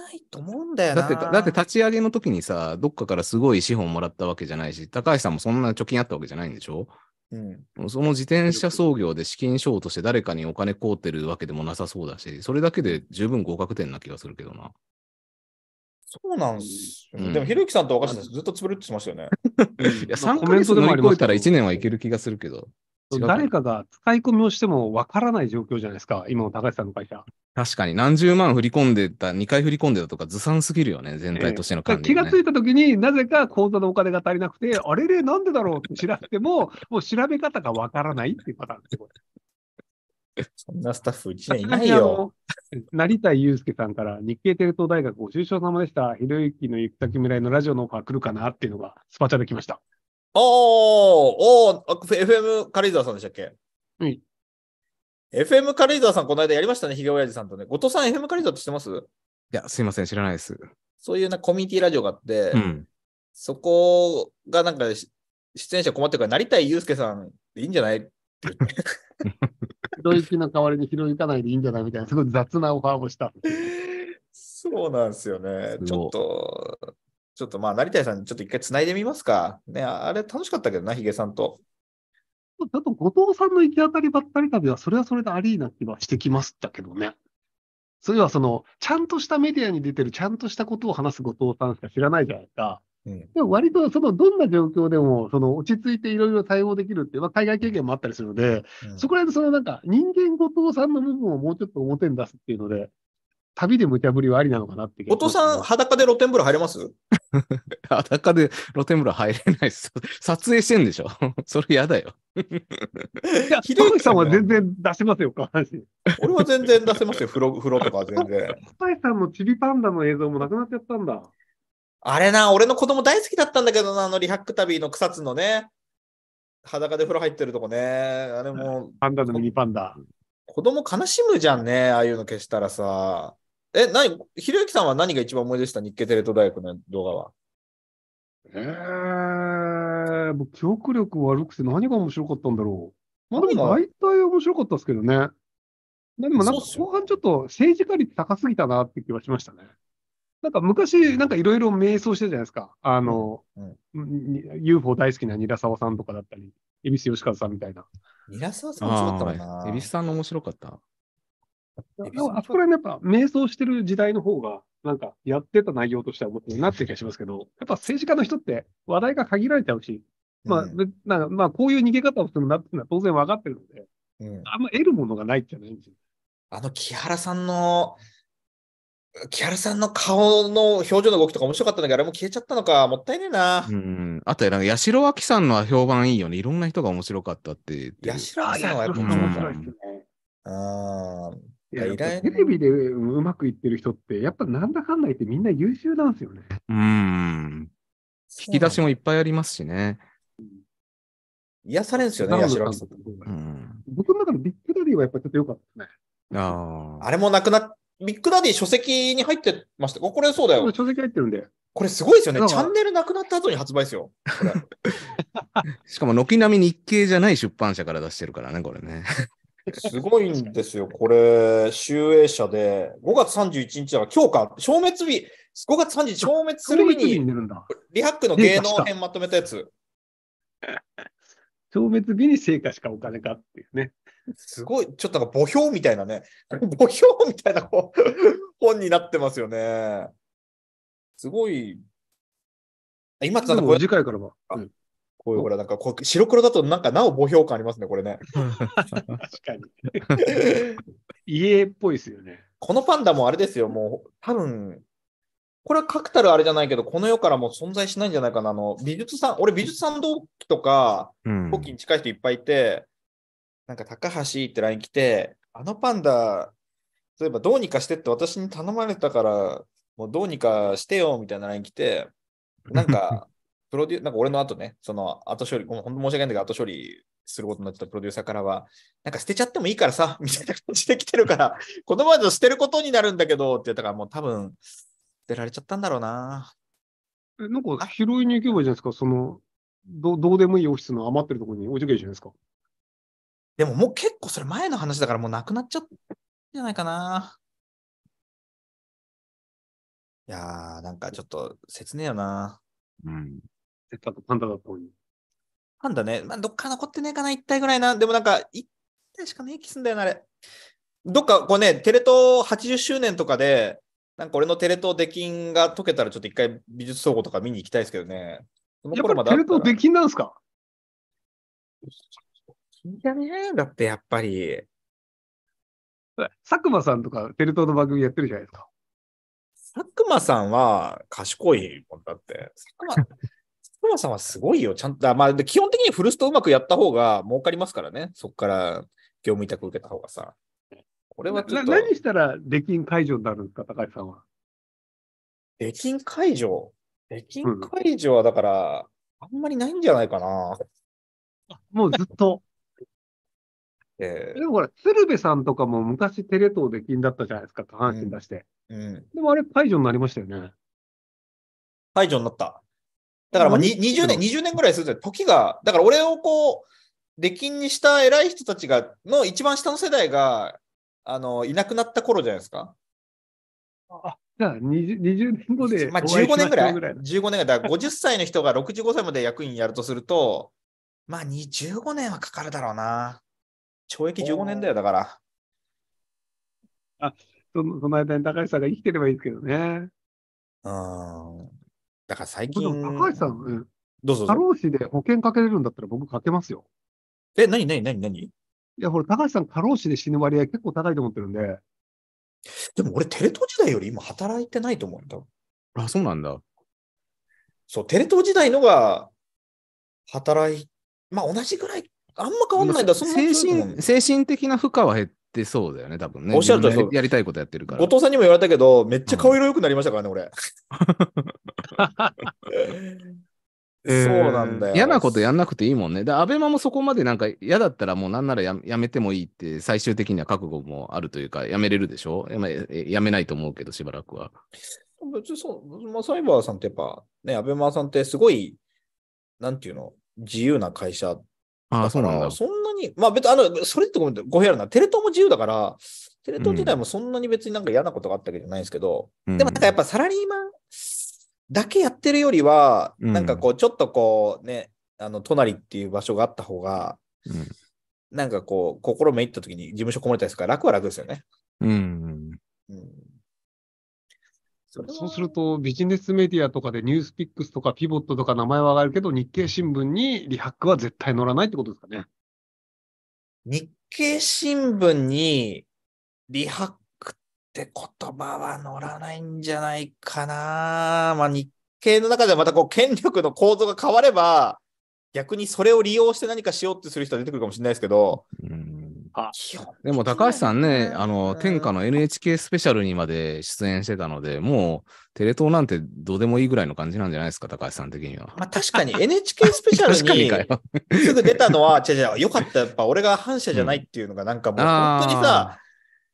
ないと思うんだよな。だって、だって立ち上げの時にさ、どっかからすごい資本もらったわけじゃないし、高橋さんもそんな貯金あったわけじゃないんでしょうん、その自転車操業で資金賞として誰かにお金買うてるわけでもなさそうだし、それだけで十分合格点な気がするけどな。そうなんす、うん、でも、ひろゆきさんと若新さんずっとつぶるってしましたよね。いや、3ヶ月乗り越えたら1年はいける気がするけど。誰かが使い込みをしてもわからない状況じゃないですか、今の高橋さんの会社。確かに、何十万振り込んでた、2回振り込んでたとか、ずさんすぎるよね、全体としての管理、ねえー、気がついたときになぜか口座のお金が足りなくて、あれれ、なんでだろうって知らても、もう調べ方がわからないっていうパターンです、そんなスタッフいないよ。成田悠介さんから日経テレ東大学ご愁傷様でした。ひろゆきの行く先未来のラジオのオファー来るかなっていうのがスパチャできました。おーおー !FM 軽井沢さんでしたっけうん。FM 軽井沢さん、この間やりましたね、ひげおやじさんとね。後藤さん、FM 軽井沢って知ってますいや、すいません、知らないです。そういうなコミュニティラジオがあって、うん、そこがなんか、出演者困ってるから、なりたいユうスケさんでいいんじゃないって言って。ひろゆきの代わりにひろゆかないでいいんじゃないみたいな、すごい雑なオファーをした。そうなんですよね。ちょっと、ちょっとまあ、成田さん、ちょっと一回つないでみますか。ね、あれ楽しかったけどな、ヒゲさんと。ちょっと後藤さんの行き当たりばったり旅は、それはそれでありーな気はしてきましたけどね。それはその、ちゃんとしたメディアに出てる、ちゃんとしたことを話す後藤さんしか知らないじゃないですか。うん、でも割と、その、どんな状況でも、その、落ち着いていろいろ対応できるっていう、まあ、海外経験もあったりするので、うん、そこら辺、そのなんか、人間後藤さんの部分をもうちょっと表に出すっていうので、旅で無茶ぶりはありなのかなって。後藤さん、裸で露天風呂入れます 裸で露天風呂入れないです。撮影してんでしょ それ嫌だよ。いや、ひきさんは全然出せますよ、話。俺は全然出せますよ、風呂風呂とか全然。スパイさんのちびパンダの映像もなくなっちゃったんだ。あれな、俺の子供大好きだったんだけどな、あのリハック旅の草津のね、裸で風呂入ってるとこね。あれも。パンダのミニパンダ。子供悲しむじゃんね、ああいうの消したらさ。え、何、ひろゆきさんは何が一番思い出した日経テレ東大学の動画はえー、僕、記憶力悪くて何が面白かったんだろう。まあ、でも大体面白かったですけどね。でもなんか後半ちょっと政治家率高すぎたなって気はしましたね。なんか昔、なんかいろいろ迷走してたじゃないですか。あの、うんうん、UFO 大好きなサワさんとかだったり、恵比寿吉川さんみたいな。サワさん面白かったもんな。恵比さんの面白かった。あそこら辺やっぱ、迷走してる時代の方が、なんか、やってた内容としてはもっとなって気がしますけど、やっぱ政治家の人って話題が限られちゃうし、まあ、んまあ、こういう逃げ方をするなっていうのは当然分かってるので、うん、あんま得るものがないっゃないんですよ。あの、木原さんの、木原さんの顔の表情の動きとか面白かったんだけど、あれも消えちゃったのか、もったいねえな。うん。あと、八代亜紀さんのは評判いいよね。いろんな人が面白かったってって。八代亜紀さんはやっぱ面白いですね。うん。いや、テレビでうまくいってる人って、やっぱなんだかんだ言ってみんな優秀なんですよね。うん。引き出しもいっぱいありますしね。癒されるんすよね、八代さん。僕の中のビッグダディはやっぱりちょっと良かったですね。ああ。あれもなくなビッグダディ書籍に入ってました。これそうだよ。書籍入ってるんで。これすごいですよね。チャンネルなくなった後に発売ですよ。しかも軒並み日系じゃない出版社から出してるからね、これね。すごいんですよ、これ、集英社で、5月31日だから、今日か、消滅日、5月31日、消滅する日に、リハックの芸能編まとめたやつ。消滅日に成果しかお金かっていうね。すごい、ちょっとなんか墓標みたいなね、墓標みたいな本になってますよね。すごい。今次回からは、うん、こういうほら、なんかこう白黒だとなんかなお墓標感ありますね、これね。確かに。家っぽいですよね。このパンダもあれですよ、もう多分、これは確たるあれじゃないけど、この世からもう存在しないんじゃないかな。あの、美術さん、俺美術さん同期とか、同、期、に近い人いっぱいいて、なんか高橋って LINE 来て、あのパンダ、そういえばどうにかしてって私に頼まれたから、もうどうにかしてよみたいな LINE 来て、なんか、プロデュなんか俺の後ね、その後処理、もう本当申し訳ないんだけど、後処理することになってたプロデューサーからは、なんか捨てちゃってもいいからさ、みたいな感じで来てるから、このままだと捨てることになるんだけどって言ったから、もう多分捨てられちゃったんだろうな。え、なんか拾いに行けばいいじゃないですか、その、どどうでもいいオフィスの余ってるところに置いとけばいいじゃないですか。でももう結構それ前の話だからもうなくなっちゃったんじゃないかな。いやー、なんかちょっと切ねえよな。うん。パとパンダだったのに。パンダね、まあ、どっか残ってねえかな、1体ぐらいな。でもなんか、1体しかねえ気すんだよな、あれ。どっか、こうね、テレ東80周年とかで、なんか俺のテレ東出禁が解けたら、ちょっと一回美術総合とか見に行きたいですけどね。やっぱテレ東出禁なんですかじゃねだってやっぱり。佐久間さんとかテレ東の番組やってるじゃないですか。佐久間さんは賢いもんだって。佐久間プロさんはすごいよ。ちゃんと、まあ、基本的にフルストうまくやった方が儲かりますからね。そこから業務委託受けた方がさ。これはちょっと。何したら出禁解除になるんですか、高橋さんは。出禁解除出禁解除はだから、うん、あんまりないんじゃないかな。もうずっと。えー、でもほら、鶴瓶さんとかも昔テレ東で禁だったじゃないですか、下半身出して、うん、うん、でもあれ解除になりましたよね。解除になった。だからまあ20年、20年ぐらいすると時が、だから俺をこう、出禁にした偉い人たちが、の一番下の世代が、あの、いなくなった頃じゃないですか。あ、じゃあ 20, 20年後で。まあ15年ぐらい。十五15年ぐらい。だから50歳の人が65歳まで役員やるとすると、まあ2 5年はかかるだろうな。懲役15年だよ、だから。あその、その間に高橋さんが生きてればいいですけどね。うん。だから最近。高橋さん、うどうぞ過労死で保険かけれるんだったら僕かけますよ。え、なになになになにいや、ほら、高橋さん、過労死で死ぬ割合結構高いと思ってるんで。でも俺、テレ東時代より今働いてないと思うんだ。あ、そうなんだ。そう、テレ東時代のが働い、まあ同じぐらい、あんま変わんないんだ。精神、精神的な負荷は減ってそうだよね、多分ね。おっしゃるとりやりたいことやってるから。後藤さんにも言われたけど、めっちゃ顔色良くなりましたからね、うん、俺。そうなんだよ。嫌なことやんなくていいもんね。で、アベマもそこまでなんか嫌だったらもうなんならやめてもいいって最終的には覚悟もあるというか、やめれるでしょやめやめないと思うけど、しばらくは。別にそう、まあ、サイバーさんってやっぱね、アベマさんってすごい、なんていうの、自由な会社ああ、そうなんだ。そんなに、まあ別に、あの、それってごめんご弊あるな。テレ東も自由だから、テレ東自体もそんなに別になんか嫌なことがあったわけじゃないんですけど、うん、でもなんかやっぱサラリーマンだけやってるよりは、うん、なんかこう、ちょっとこうね、あの、隣っていう場所があった方が、うん、なんかこう、心めいった時に事務所こもれたいですから、楽は楽ですよね。うん。うん、そうすると、ビジネスメディアとかでニュースピックスとかピボットとか名前は上がるけど、日経新聞にリハックは絶対載らないってことですかね。日経新聞にリハックって言葉は載らないんじゃないかな。まあ、日経の中ではまたこう権力の構造が変われば、逆にそれを利用して何かしようってする人は出てくるかもしれないですけど、うんでも高橋さんね、あの、天下の NHK スペシャルにまで出演してたので、もう、テレ東なんてどうでもいいぐらいの感じなんじゃないですか、高橋さん的には。まあ、確かに NHK スペシャルにすぐ出たのは、違う違う、よかった。やっぱ俺が反社じゃないっていうのが、なんかもう、本当にさ、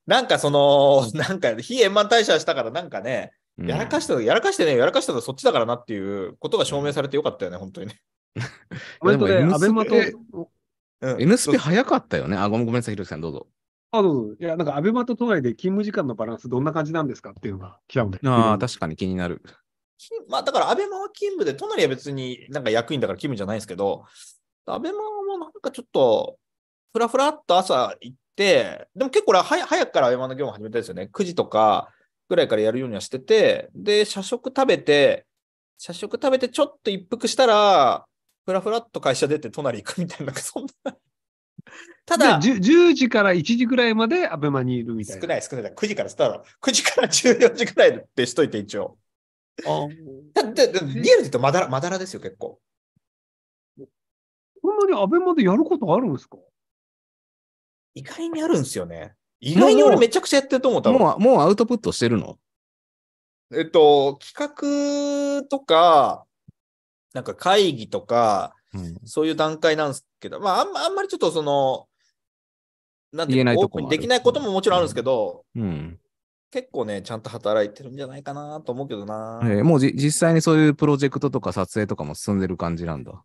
うん、なんかその、なんか非円満退社したから、なんかね、やらかした、やらかしてね、やらかしたのそっちだからなっていうことが証明されてよかったよね、本当にね。コアベマとうん、N スペ早かったよね。あ、ごめんなさい、ひろきさん、どうぞ。あ、どうぞ。いや、なんか、アベマと都内で勤務時間のバランス、どんな感じなんですかっていうのが来たので。ああ、確かに気になる。まあ、だから、アベマは勤務で、都内は別になんか役員だから勤務じゃないですけど、アベマもなんかちょっと、ふらふらっと朝行って、でも結構早くからアベマの業務始めたんですよね。9時とかぐらいからやるようにはしてて、で、社食食べて、社食食べてちょっと一服したら、ふらふらっと会社出て隣行くみたいな、そんな。ただ10、10時から1時ぐらいまでアベマにいるみたいな。少ない少ない。9時からただ、9時から14時ぐらいでしといて、一応。あだって、リアルで言うとまだら、まだらですよ、結構。こんなにアベマでやることあるんですか意外にあるんですよね。意外に俺めちゃくちゃやってると思ったもう、もうアウトプットしてるのえっと、企画とか、なんか会議とか、うん、そういう段階なんですけど、まあ、あんまあんまりちょっとその、なんていうの、オープンできないことももちろんあるんですけど、うん、うん、結構ね、ちゃんと働いてるんじゃないかなと思うけどな。えー、もう実際にそういうプロジェクトとか撮影とかも進んでる感じなんだ。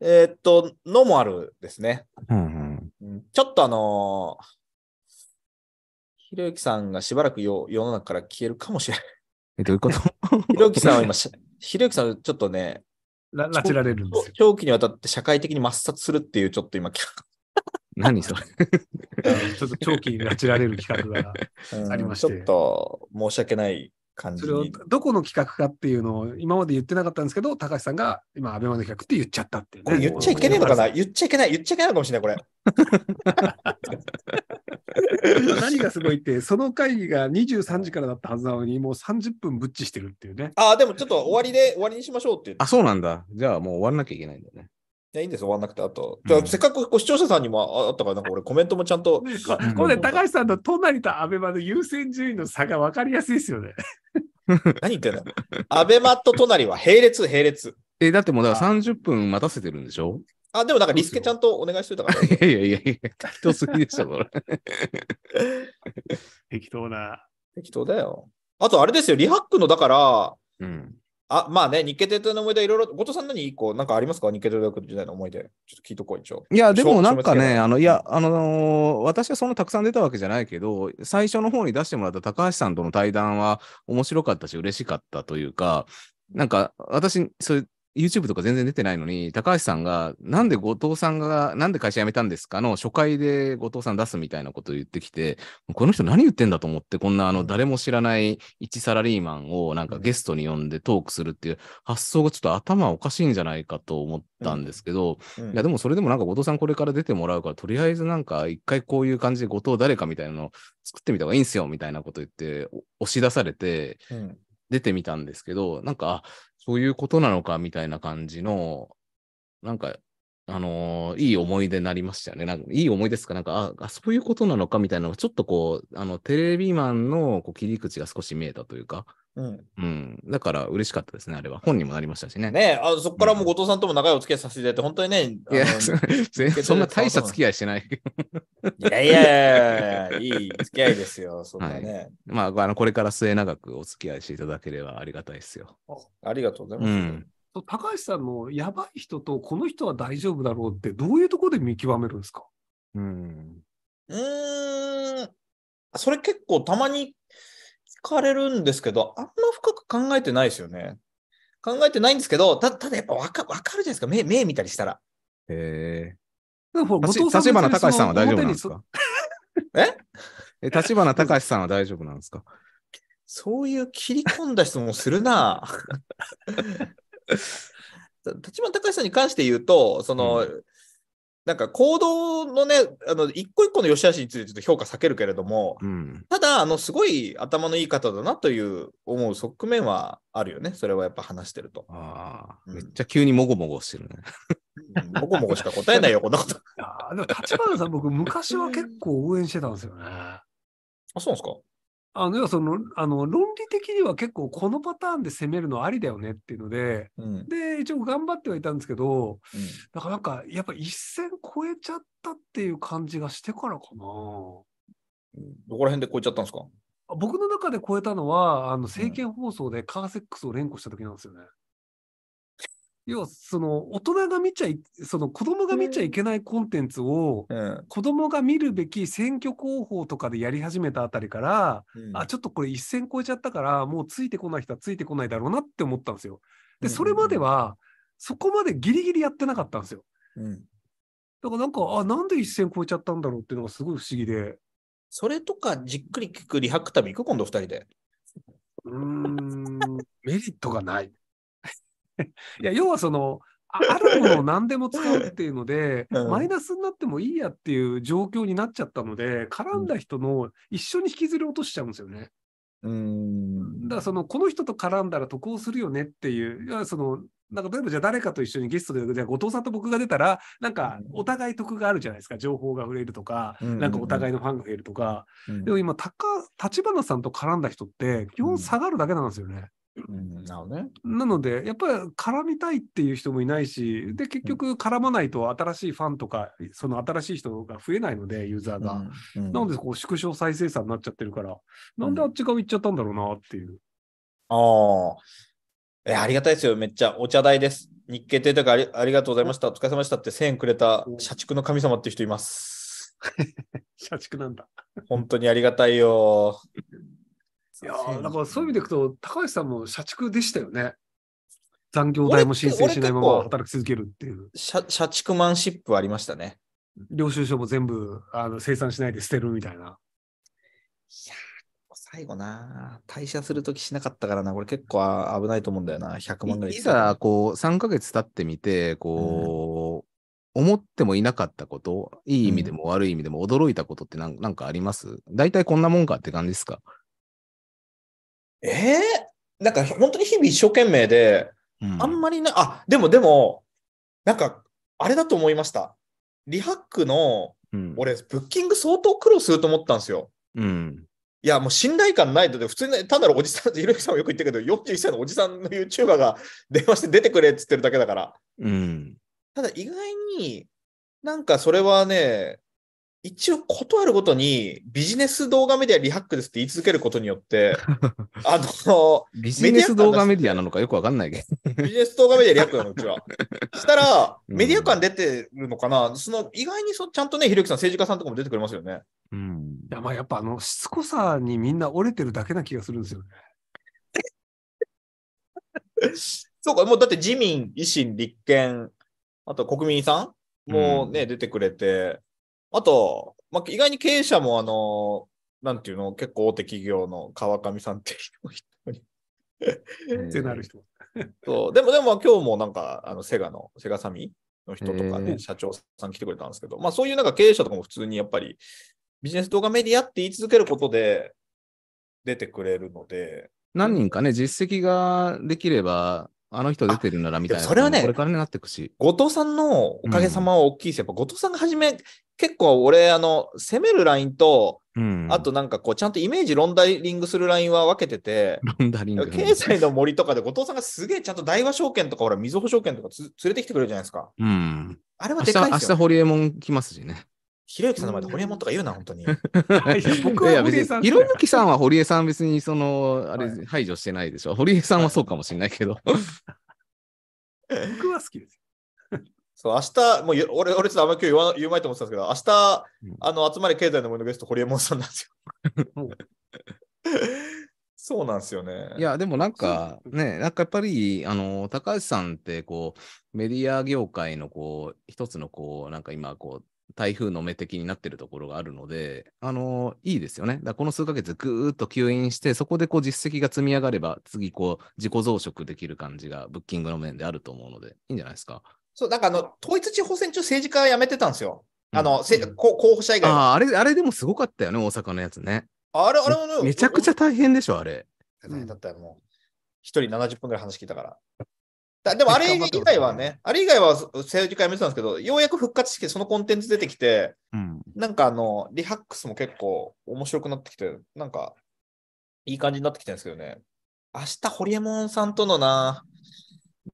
えー、っと、のもあるですね。うん、うん、ちょっとあのーひろゆきさんがしばらく世の中から消えるかもしれない。え、どういうこと ひろゆきさんは今、ひろゆきさんちょっとね、拉致られるんですよ。長期にわたって社会的に抹殺するっていう、ちょっと今、何それちょっと長期に拉致られる企画がありまして、うん、ちょっと申し訳ない感じそれをどこの企画かっていうのを今まで言ってなかったんですけど、高橋さんが今、アベマの企画って言っちゃったっていう、ね、これ言っちゃいけないのかな言っちゃいけない、言っちゃいけないのかもしれない、これ。何がすごいって、その会議が23時からだったはずなのに、もう30分ぶっちしてるっていうね。ああ、でもちょっと終わりで終わりにしましょうってあ、そうなんだ。じゃあもう終わらなきゃいけないんだね。いや、いいんです終わんなくて、あと。うん、せっかくこ視聴者さんにもあったから、なんか俺、コメントもちゃんと。これ、高橋さんと隣と安倍まの優先順位の差が分かりやすいですよね。何言ってんのアベマと隣は並列、並列。え、だってもうだから30分待たせてるんでしょあ、でもなんかリスケちゃんとお願いしといたから。いやいやいやいや、適当すぎでしょ、それ。適当な。適当だよ。あとあれですよ、リハックのだから、うん、あ、まあね、日テトの思い出いろいろ、後藤さん何一個なんかありますか日テ鉄時代の思い出。ちょっと聞いとこう、一応。いや、でもなんかね、あの、いや、あのー、私はそんなたくさん出たわけじゃないけど、最初の方に出してもらった高橋さんとの対談は面白かったし、嬉しかったというか、なんか、私、そう、YouTube とか全然出てないのに、高橋さんが、なんで後藤さんが、なんで会社辞めたんですかの初回で後藤さん出すみたいなことを言ってきて、この人何言ってんだと思って、こんなあの誰も知らない一サラリーマンをなんかゲストに呼んでトークするっていう発想がちょっと頭おかしいんじゃないかと思ったんですけど、うんうん、いやでもそれでもなんか後藤さんこれから出てもらうから、とりあえずなんか一回こういう感じで後藤誰かみたいなの作ってみた方がいいんすよみたいなこと言って押し出されて、うん出てみたんですけど、なんか、そういうことなのかみたいな感じの、なんか、あのー、いい思い出になりましたよね。なんかいい思い出ですかなんかあ、あ、そういうことなのかみたいなのが、ちょっとこう、あの、テレビマンのこう切り口が少し見えたというか、うん、うん、だから嬉しかったですね、あれは。本にもなりましたしね。ねあそこからも後藤さんとも長いお付き合いさせていただいて、本当にね。いや、そんな大した付き合いしてない。いやいやいやいい付き合いですよ、そんなね。はい、まあ、あのこれから末永くお付き合いしていただければありがたいですよ。ありがとうございます。うん高橋さんのやばい人とこの人は大丈夫だろうってどういうところで見極めるんですかうん。うん。それ結構たまにかれるんですけど、あんま深く考えてないですよね。考えてないんですけど、たただやっぱ分かかるじゃないですか、目目見たりしたら。へ え。立花隆さんは大丈夫なんですかえ立花隆さんは大丈夫なんですかそういう切り込んだ質問するな。立花隆さんに関して言うと、その、うんなんか行動のね、あの、一個一個の良し悪しについてちょっと評価避けるけれども、うん、ただ、あの、すごい頭のいい方だなという思う側面はあるよね。それはやっぱ話してると。ああ、うん、めっちゃ急にもごもごしてるね。もごもごしか答えないよ、こんなこと。でも、立花さん、僕、昔は結構応援してたんですよね。あ、そうなんですかあの要はそのあの論理的には結構このパターンで攻めるのありだよねっていうので、うん、で一応頑張ってはいたんですけど、うん、だからなんかやっぱ一線超えちゃったっていう感じがしてからかな。どこら辺で超えちゃったんですか僕の中で超えたのはあの政見放送でカーセックスを連呼した時なんですよね。要はその大人が見ちゃいその子供が見ちゃいけないコンテンツを、子供が見るべき選挙広報とかでやり始めたあたりから、うん、あちょっとこれ一線超えちゃったからもうついてこない人はついてこないだろうなって思ったんですよ。でそれまでは、そこまでギリギリやってなかったんですよ。うん、だからなんかあなんで一線超えちゃったんだろうっていうのがすごい不思議で。それとかじっくり聞くリハク旅行く今度2人で。うんメリットがない。いや要はそのあるものを何でも使うっていうので、うん、マイナスになってもいいやっていう状況になっちゃったので、絡んだ人の一緒に引きずり落としちゃうんですよね。うん、だからその、この人と絡んだら得をするよねっていう、いやその、なんか例えばじゃあ誰かと一緒にゲストで、じゃあ後藤さんと僕が出たら、なんかお互い得があるじゃないですか、情報が触れるとか、うん、なんかお互いのファンが増えるとか、うん、でも今、立花さんと絡んだ人って、基本下がるだけなんですよね。うん、なるね、なので、やっぱり絡みたいっていう人もいないし、で、結局、絡まないと新しいファンとか、その新しい人が増えないので、ユーザーが。うんうん、なので、こう、縮小再生産になっちゃってるから、なんであっち側行っちゃったんだろうなっていう。ああ。え、ありがたいですよ。めっちゃお茶代です。日経定とかありありがとうございました。お疲れ様でしたって、1000円くれた社畜の神様っていう人います。社畜なんだ。本当にありがたいよ。いやだからそういう意味でいくと、高橋さんも社畜でしたよね。残業代も申請しないまま働き続けるっていう。社社畜マンシップありましたね。領収書も全部あの生産しないで捨てるみたいな。いや最後な、退社するときしなかったからな、これ結構危ないと思うんだよな、100万ぐらい。いざ、こう、3ヶ月経ってみて、こう、うん、思ってもいなかったこと、いい意味でも悪い意味でも驚いたことってなんかあります大体こんなもんかって感じですかええー、なんか本当に日々一生懸命で、うん、あんまりな、あ、でもでも、なんか、あれだと思いました。リハックの、うん、俺、ブッキング相当苦労すると思ったんですよ。うん。いや、もう信頼感ないとで、普通に、ただのおじさん、ひろゆきさんもよく言ってるけど、41歳のおじさんの YouTuber が電話して出てくれって言ってるだけだから。うん。ただ、意外になんかそれはね、一応断るごとにビジネス動画メディアリハックですって言い続けることによって、あの、ビジネス動画メディアなのかよくわかんないけど。ビジネス動画メディアリハックなの、うちは。したら、メディア感出てるのかな、うん、その意外にそちゃんとね、ひろゆきさん、政治家さんとかも出てくれますよね。うん。いや、まあやっぱあの、しつこさにみんな折れてるだけな気がするんですよね。そうか、もうだって自民、維新、立憲、あと国民さんもね、うん、出てくれて、あと、まあ、意外に経営者も、あの、なんていうの、結構大手企業の川上さんっていう人にってなる人。そうでも、でも今日もなんか、あのセガの、セガサミの人とかね、社長さん来てくれたんですけど、まあそういうなんか経営者とかも普通にやっぱりビジネス動画メディアって言い続けることで出てくれるので。何人かね、実績ができれば、あの人出てるならみたいな。それはね、これからになってくし。後藤さんのおかげさまは大きいです、うん、やっぱ後藤さんが初め、結構俺、あの、攻めるラインと、うん、あとなんかこう、ちゃんとイメージロンダリングするラインは分けてて、ロンダリング、経済の森とかで後藤さんがすげえちゃんと大和証券とか、ほら、みず証券とかつ連れてきてくれるじゃないですか。うん。あれはでかいですよ、ね、明明日ホリエモン来ますしね。ひろゆきさんの前で堀江もんとか言うな、本当に。僕は堀江さん。ひろゆきさんは堀江さん別にその、あれ、排除してないでしょ。堀江さんはそうかもしれないけど。僕は好きです。そう、明日、もう俺、俺ちょっとあんまり今日言わ言うまいと思ってたんですけど、明日、あの、集まり経済の森のゲスト、堀江もんさんなんですよ。そうなんですよね。いや、でもなんか、ね、なんかやっぱり、あの、高橋さんって、こう、メディア業界の、こう、一つの、こう、なんか今、こう、台風の目的になってるところがあるので、あのー、いいですよね。だこの数ヶ月ぐーっと吸引して、そこでこう実績が積み上がれば、次こう自己増殖できる感じがブッキングの面であると思うので、いいんじゃないですか。そう、なんかあの、統一地方選中政治家は辞めてたんですよ。あの、うん、せ候補者以外ああれ、あれでもすごかったよね、大阪のやつね。あれ、あれもめちゃくちゃ大変でしょ、あれ。大変だったよ、もう。一人70分ぐらい話聞いたから。でもあれ以外はね、あれ以外は政治家やめてたんですけど、ようやく復活して、そのコンテンツ出てきて、うん、なんかあの、リハックスも結構面白くなってきて、なんか、いい感じになってきてるんですけどね。明日、ホリエモンさんとのな、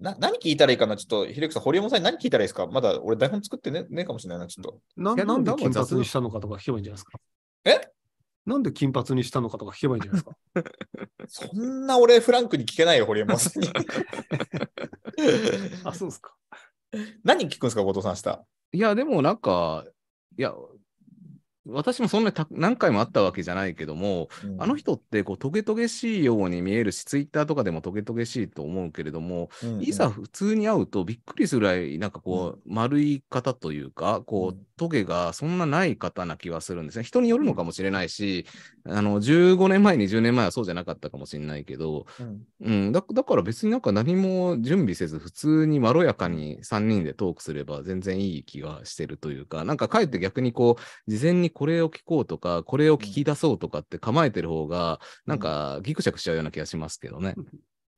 な何聞いたらいいかなちょっと、ひゆきさん、堀江さんに何聞いたらいいですかまだ俺台本作ってねねえかもしれないな、ちょっと。ななんで金髪にしたのかとか聞けばいいんじゃないですかえなんで金髪にしたのかとか聞けばいいんじゃないですか。そんな俺、フランクに聞けないよ、堀山さんに。あ、そうですか。何聞くんですか、後藤さん、したいや、でもなんか、いや、私もそんなに何回も会ったわけじゃないけども、うん、あの人ってこうトゲトゲしいように見えるし、ツイッターとかでもトゲトゲしいと思うけれども、うんうん、いざ普通に会うとびっくりするぐらい、なんかこう、丸い方というか、こう、トゲがそんなない方な気はするんですね。人によるのかもしれないし、あの、15年前、20年前はそうじゃなかったかもしれないけど、うん、うん、だだから別になんか何も準備せず、普通にまろやかに3人でトークすれば全然いい気がしてるというか、なんかかえって逆にこう、事前にこれを聞こうとか、これを聞き出そうとかって構えてる方が、なんかギクシャクしちゃうような気がしますけどね。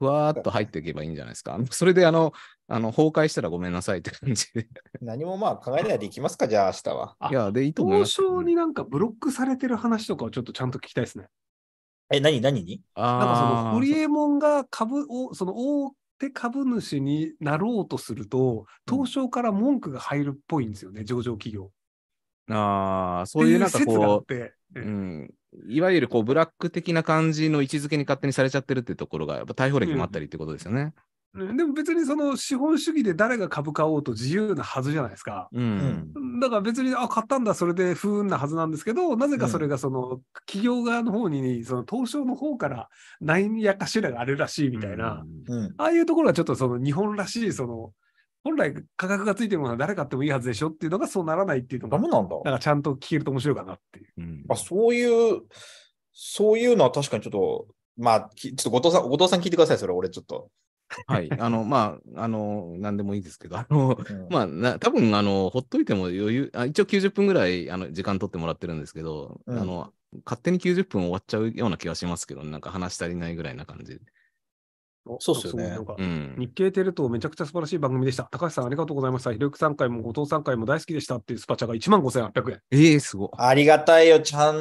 ふわーっと入っていけばいいんじゃないですか。それで、あの、あの崩壊したらごめんなさいって感じで。何もまあ考えないでいきますか、じゃあ明日は。いや、で、いいと思交渉になんかブロックされてる話とかをちょっとちゃんと聞きたいですね。え、何、何になんかその、ホリエモンが株を、その大手株主になろうとすると、東証から文句が入るっぽいんですよね、うん、上場企業。ああ、そういうなんかこう、うん、いわゆるこうブラック的な感じの位置づけに勝手にされちゃってるってところが、やっぱ逮捕歴もあったりってことですよね。でも別にその資本主義で誰が株買おうと自由なはずじゃないですか。うん、だから別に、あ、買ったんだ、それで不運なはずなんですけど、なぜかそれがその企業側の方に、その東証の方から何やかしらがあるらしいみたいな、うんうん、ああいうところはちょっとその日本らしい、その、本来価格がついてるものは誰買ってもいいはずでしょっていうのがそうならないっていうのが、なんだ。だからちゃんと聞けると面白いかなっていう。あそういう、そういうのは確かにちょっと、まあ、ちょっと後藤さん、後藤さん聞いてください、それ、俺ちょっと。はい。あの、まあ、あの、何でもいいですけど、あの、うん、まあ、な多分あの、ほっといても余裕、あ一応90分ぐらい、あの、時間取ってもらってるんですけど、うん、あの、勝手に90分終わっちゃうような気がしますけど、なんか話し足りないぐらいな感じそうですよね。日経テレ東めちゃくちゃ素晴らしい番組でした。高橋さんありがとうございました。ひろゆきさん回も後藤さん回も大好きでしたっていうスパチャが1万5800円。ええすごい。ありがたいよ、ちゃん。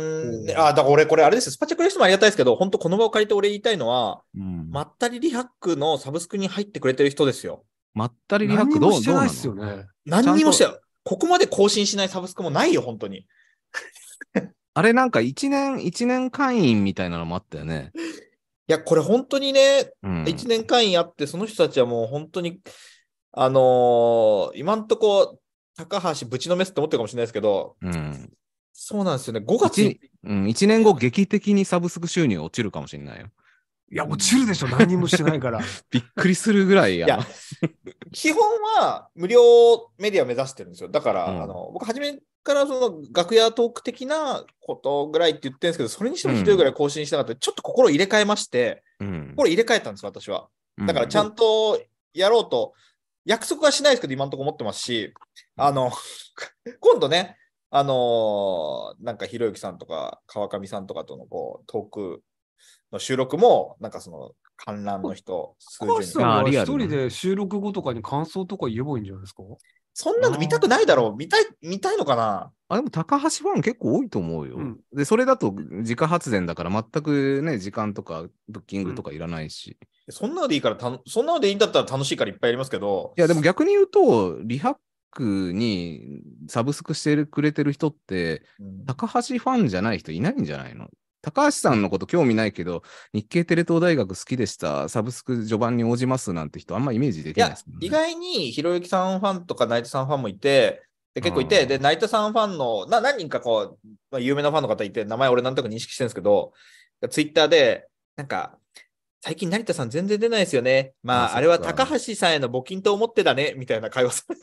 あ、だから俺これあれですよ。スパチャくれる人もありがたいですけど、本当この場を借りて俺言いたいのは、まったりリハックのサブスクに入ってくれてる人ですよ。まったりリハックどうしてないですよね。何にもしてない。ここまで更新しないサブスクもないよ、本当に。あれなんか1年、1年会員みたいなのもあったよね。や、これ本当にね、うん、1年間やって、その人たちはもう本当に、あのー、今んとこ、高橋ぶちのめすって思ってるかもしれないですけど、うん、そうなんですよね、5月 1,、うん、1年後、劇的にサブスク収入落ちるかもしれないよ。いや、落ちるでしょ、何もしてないから。びっくりするぐらいや。いや基本は無料メディアを目指してるんですよ。だから、うん、あの僕、初めからその楽屋トーク的なことぐらいって言ってるんですけど、それにしてもひどいぐらい更新したなかった、うん、ちょっと心入れ替えまして、うん、心入れ替えたんです私は。だからちゃんとやろうと、約束はしないですけど、今のところ思ってますし、あの、今度ね、あのー、なんかひろゆきさんとか川上さんとかとのこうトークの収録も、なんかその観覧の人、数十人。高一人で収録後とかに感想とか言えばいいんじゃないですかそんなの見たくないだろう見たい、見たいのかなあ、でも高橋ファン結構多いと思うよ。うん、で、それだと自家発電だから全くね、時間とかブッキングとかいらないし。うん、そんなのでいいからた、そんなのでいいんだったら楽しいからいっぱいやりますけど。いや、でも逆に言うと、リハックにサブスクしてくれてる人って、うん、高橋ファンじゃない人いないんじゃないの高橋さんのこと興味ないけど、日経テレ東大学好きでした、サブスク序盤に応じますなんて人、あんまイメージできないです、ね、意外にひろゆきさんファンとかイトさんファンもいて、で結構いて、で、イトさんファンの、な何人かこう、まあ、有名なファンの方いて、名前俺なんとか認識してるんですけど、ツイッターで、なんか、最近成田さん全然出ないですよね。まあ、あれは高橋さんへの募金と思ってたね、みたいな会話され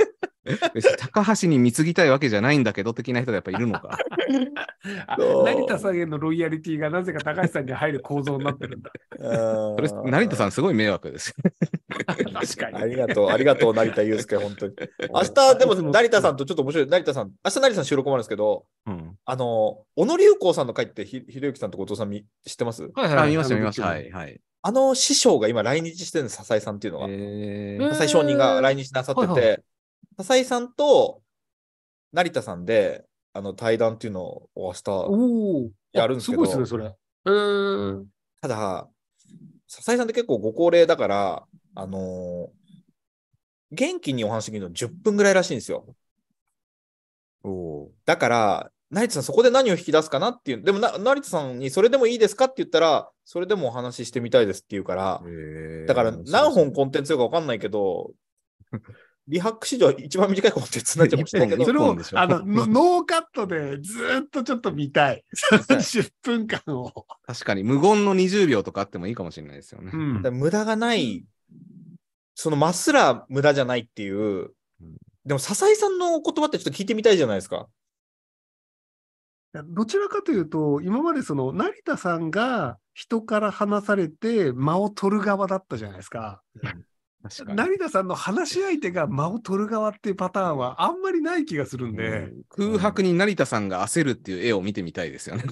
別に高橋に貢ぎたいわけじゃないんだけど的な人がやっぱいるのか。成田さんへのロイヤリティがなぜか高橋さんに入る構造になってるんだ。それ成田さんすごい迷惑です。確かに。ありがとう、ありがとう、成田祐介、本当に。明日、でも成田さんとちょっと面白い、成田さん、明日成田さん収録もあるんですけど、うん、あの、小野流行さんの回ってひ、ひろゆきさんと後藤さん知ってますはいはい、見ました、見ました。はい、はい。あの師匠が今来日してるす、笹井さんっていうのは。笹井商人が来日なさってて、笹井さんと成田さんで、あの対談っていうのを明日やるんですけど。すごいですね、それ。ただ、笹井さんって結構ご高齢だから、あのー、元気にお話しできるの10分ぐらいらしいんですよ。だから、成田さん、そこで何を引き出すかなっていう、でもな、成田さんにそれでもいいですかって言ったら、それでもお話ししてみたいですって言うから、だから何本コンテンツよか分かんないけど、リハック史上一番短いコンテンツになっちゃいましたけど、それをあのノーカットでずっとちょっと見たい、0分間を。確かに、無言の20秒とかあってもいいかもしれないですよね。うん、無駄がない、そのまっすら無駄じゃないっていう、でも笹井さんのお言葉ってちょっと聞いてみたいじゃないですか。どちらかというと、今までその成田さんが人から話されて間を取る側だったじゃないですか。成田さんの話し相手が間を取る側っていうパターンはあんまりない気がするんで、うん、空白に成田さんが焦るっていう絵を見てみたいですよね。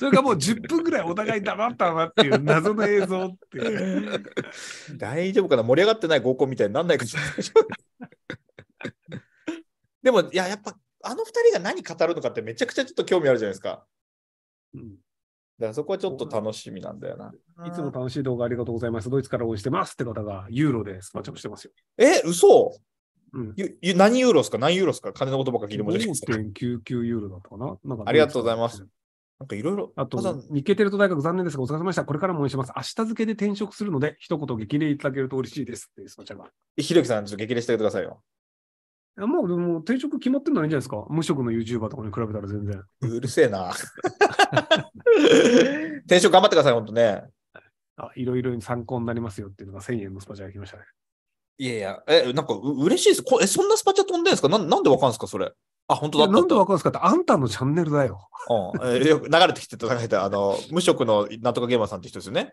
それがもう10分ぐらいお互い黙ったなっていう謎の映像って。大丈夫かな盛り上がってない合コンみたいになんないかでも、いや、やっぱあの2人が何語るのかってめちゃくちゃちょっと興味あるじゃないですか。うんだからそこはちょっと楽しみなんだよな。いつも楽しい動画ありがとうございます。ドイツから応援してますって方がユーロでスパチャをしてますよ。え、嘘うん、ゆゆ何ユーロですか何ユーロですか金のことばっか聞いてもらって5.99ユーロだったかななんかありがとうございます。なんかいろいろ。あと、日経テレ東大学残念ですが、お疲れ様でした。これからも応援します。明日付で転職するので、一言激励いただけると嬉しいです。スパチャが。ひろきさん、ちょっと激励してあげてくださいよ。もうでも定職決まってなのはいいんじゃないですか無職の YouTuber とかに比べたら全然。うるせえな。転 職頑張ってください、本当ね。あいろいろに参考になりますよっていうのが1000円のスパチャが来ましたね。いやいや、え、なんかう嬉しいですこえ。そんなスパチャ飛んでるんですかななんでわかるんですかそれ。あ、本当だなんでわかるんですかって、あんたのチャンネルだよ。うん。えよく流れてきてた、流れてあの、無職のなんとかゲーマーさんって人ですよね。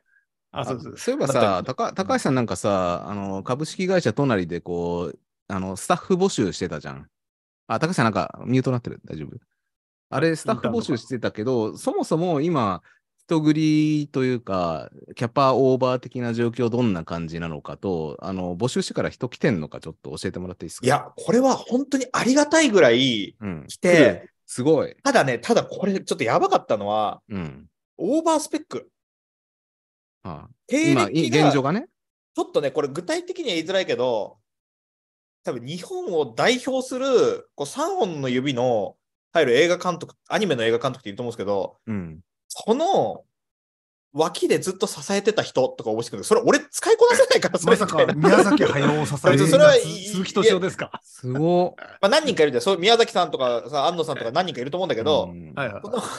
あそうそういえばさ高橋さんなんかさ、あの株式会社隣でこうあの、スタッフ募集してたじゃん。あ、高橋さんなんかミュートになってる。大丈夫。あれ、スタッフ募集してたけど、そもそも今、人繰りというか、キャパオーバー的な状況、どんな感じなのかと、あの募集してから人来てんのか、ちょっと教えてもらっていいですか。いや、これは本当にありがたいぐらい来て、うん、すごい。ただね、ただこれ、ちょっとやばかったのは、うん、オーバースペック。はあ、今現状がね。ちょっとね、これ具体的には言いづらいけど、多分日本を代表するこう3本の指の入る映画監督、アニメの映画監督っていると思うんですけど、うん、その脇でずっと支えてた人とか思いつくんでそれ俺使いこなせないからそれまさか宮崎駿を支えて それは鈴木敏夫ですかすごまあ何人かいるじんそう宮崎さんとかさ安野さんとか何人かいると思うんだけど、うはい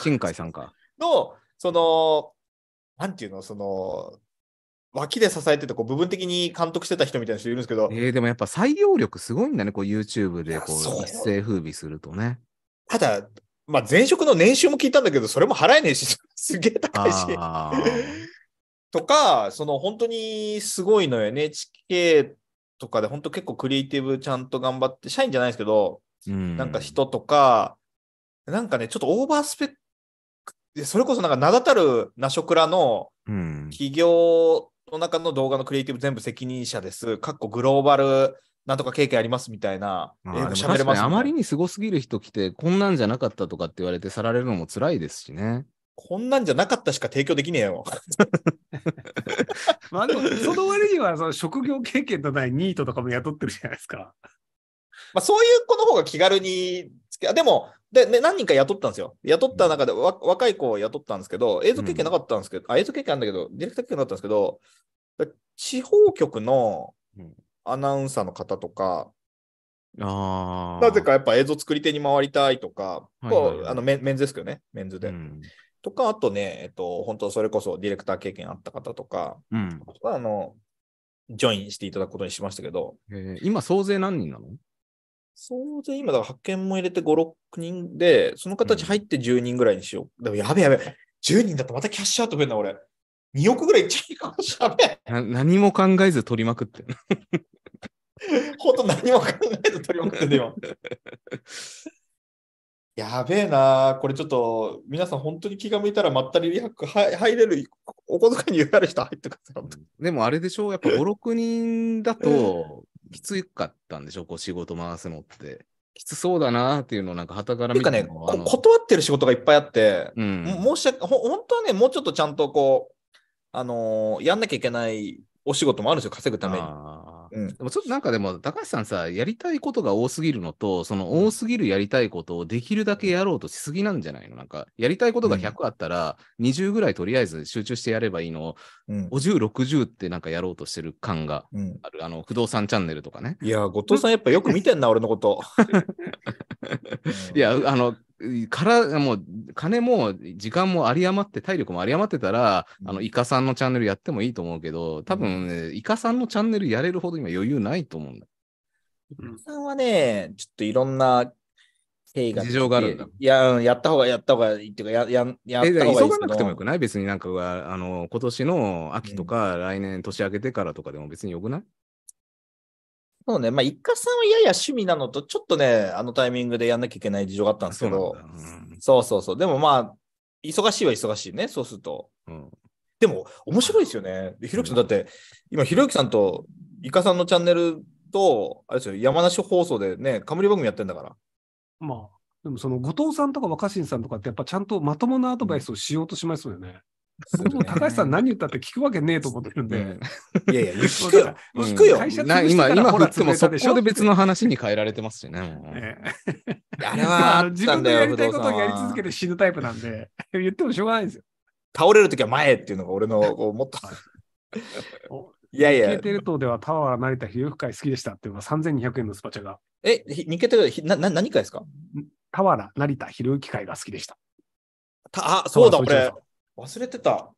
新海さんかのそのなんていうのその脇で支えてて、こう、部分的に監督してた人みたいな人いるんですけど。えー、でもやっぱ採用力すごいんだね、こう YouTube でこう一世風靡するとね。ただ、まあ前職の年収も聞いたんだけど、それも払えねえし、すげえ高いし。とか、その本当にすごいのよ、NHK とかで本当結構クリエイティブちゃんと頑張って、社員じゃないですけど、うん、なんか人とか、なんかね、ちょっとオーバースペック、それこそなんか名だたるナショクラの企業の中の動画のクリエイティブ全部責任者です、かっこグローバルなんとか経験ありますみたいな、英喋れますあまりにすごすぎる人来て、こんなんじゃなかったとかって言われて去られるのも辛いですしね。こんなんじゃなかったしか提供できねえよ。まあでも、その割にはその職業経験のないニートとかも雇ってるじゃないですか。まあそういう子の方が気軽に、でも、で、ね、何人か雇ったんですよ。雇った中で、うん、若い子を雇ったんですけど、映像経験なかったんですけど、うん、あ、映像経験あるんだけど、ディレクター経験なかったんですけど、地方局のアナウンサーの方とか、うん、あなぜかやっぱ映像作り手に回りたいとか、こうあのメンズですけどね、メンズで。とか、あとね、えっと、本当それこそディレクター経験あった方とか、うん、あの、ジョインしていただくことにしましたけど。今、総勢何人なの総勢今、だから発見も入れて5、6人で、その形入って10人ぐらいにしよう。でもやべやべ、10人だとまたキャッシュアウト増えるな、俺。2億ぐらいいっちゃいかもしれない何も考えず取りまくって本ほんと何も考えず取りまくってね、今。やべえなこれちょっと、皆さん本当に気が向いたらまったりリハック入れる、お小遣いに言われる人入ってください。でもあれでしょう、やっぱ5、6人だと、きつかったんでしょこう仕事回すのって。きつそうだなっていうのをなんかはたから見て。ていうかね、断ってる仕事がいっぱいあって、うん、申し訳、ほ本当はね、もうちょっとちゃんとこう、あのー、やんなきゃいけないお仕事もあるんですよ、稼ぐために。うん、でもちょっとなんかでも、高橋さんさ、やりたいことが多すぎるのと、その多すぎるやりたいことをできるだけやろうとしすぎなんじゃないのなんか、やりたいことが100あったら、20ぐらいとりあえず集中してやればいいのを、うん、50、60ってなんかやろうとしてる感がある。うん、あの、不動産チャンネルとかね。いや、後藤さんやっぱよく見てんな、俺のこと。いや、あの、から、もう、金も、時間も有り余って、体力も有り余ってたら、うん、あの、イカさんのチャンネルやってもいいと思うけど、多分ね、うん、イカさんのチャンネルやれるほど今余裕ないと思うんだ。イカさんはね、ちょっといろんな経緯が。事情があるんだ。いや、やった方が、やった方がいいっていうか、や、や、やった方が急がなくてもよくない別になんかあの、今年の秋とか、来年年明けてからとかでも別によくないそうね、まあ、一家さんはやや趣味なのと、ちょっとね、あのタイミングでやんなきゃいけない事情があったんですけど、そううん、そうそうそうでもまあ、忙しいは忙しいね、そうすると。うん、でも、面白いですよね。ひろゆきさん、だって、今、ひろゆきさんとイカさんのチャンネルと、あれですよ、山梨放送でね、冠番組やってんだから。まあ、でもその後藤さんとか若新さんとかって、やっぱちゃんとまともなアドバイスをしようとしますよね。それも高橋さん何言ったって聞くわけねえと思ってるんで。いやいや、聞くよ。聞くよ。今、今振ってもそこで別の話に変えられてますしね。あれは自分でやりたいことをやり続けて死ぬタイプなんで、言ってもしょうがないですよ。倒れるときは前っていうのが俺の思った。いやいや。日経テる東ではタワー成田裕福会好きでしたっていうのは3200円のスパチャが。え、日経テレ東、な、何回ですかタワー成田裕福会が好きでした。たあ、そうだ、れ。忘れてた。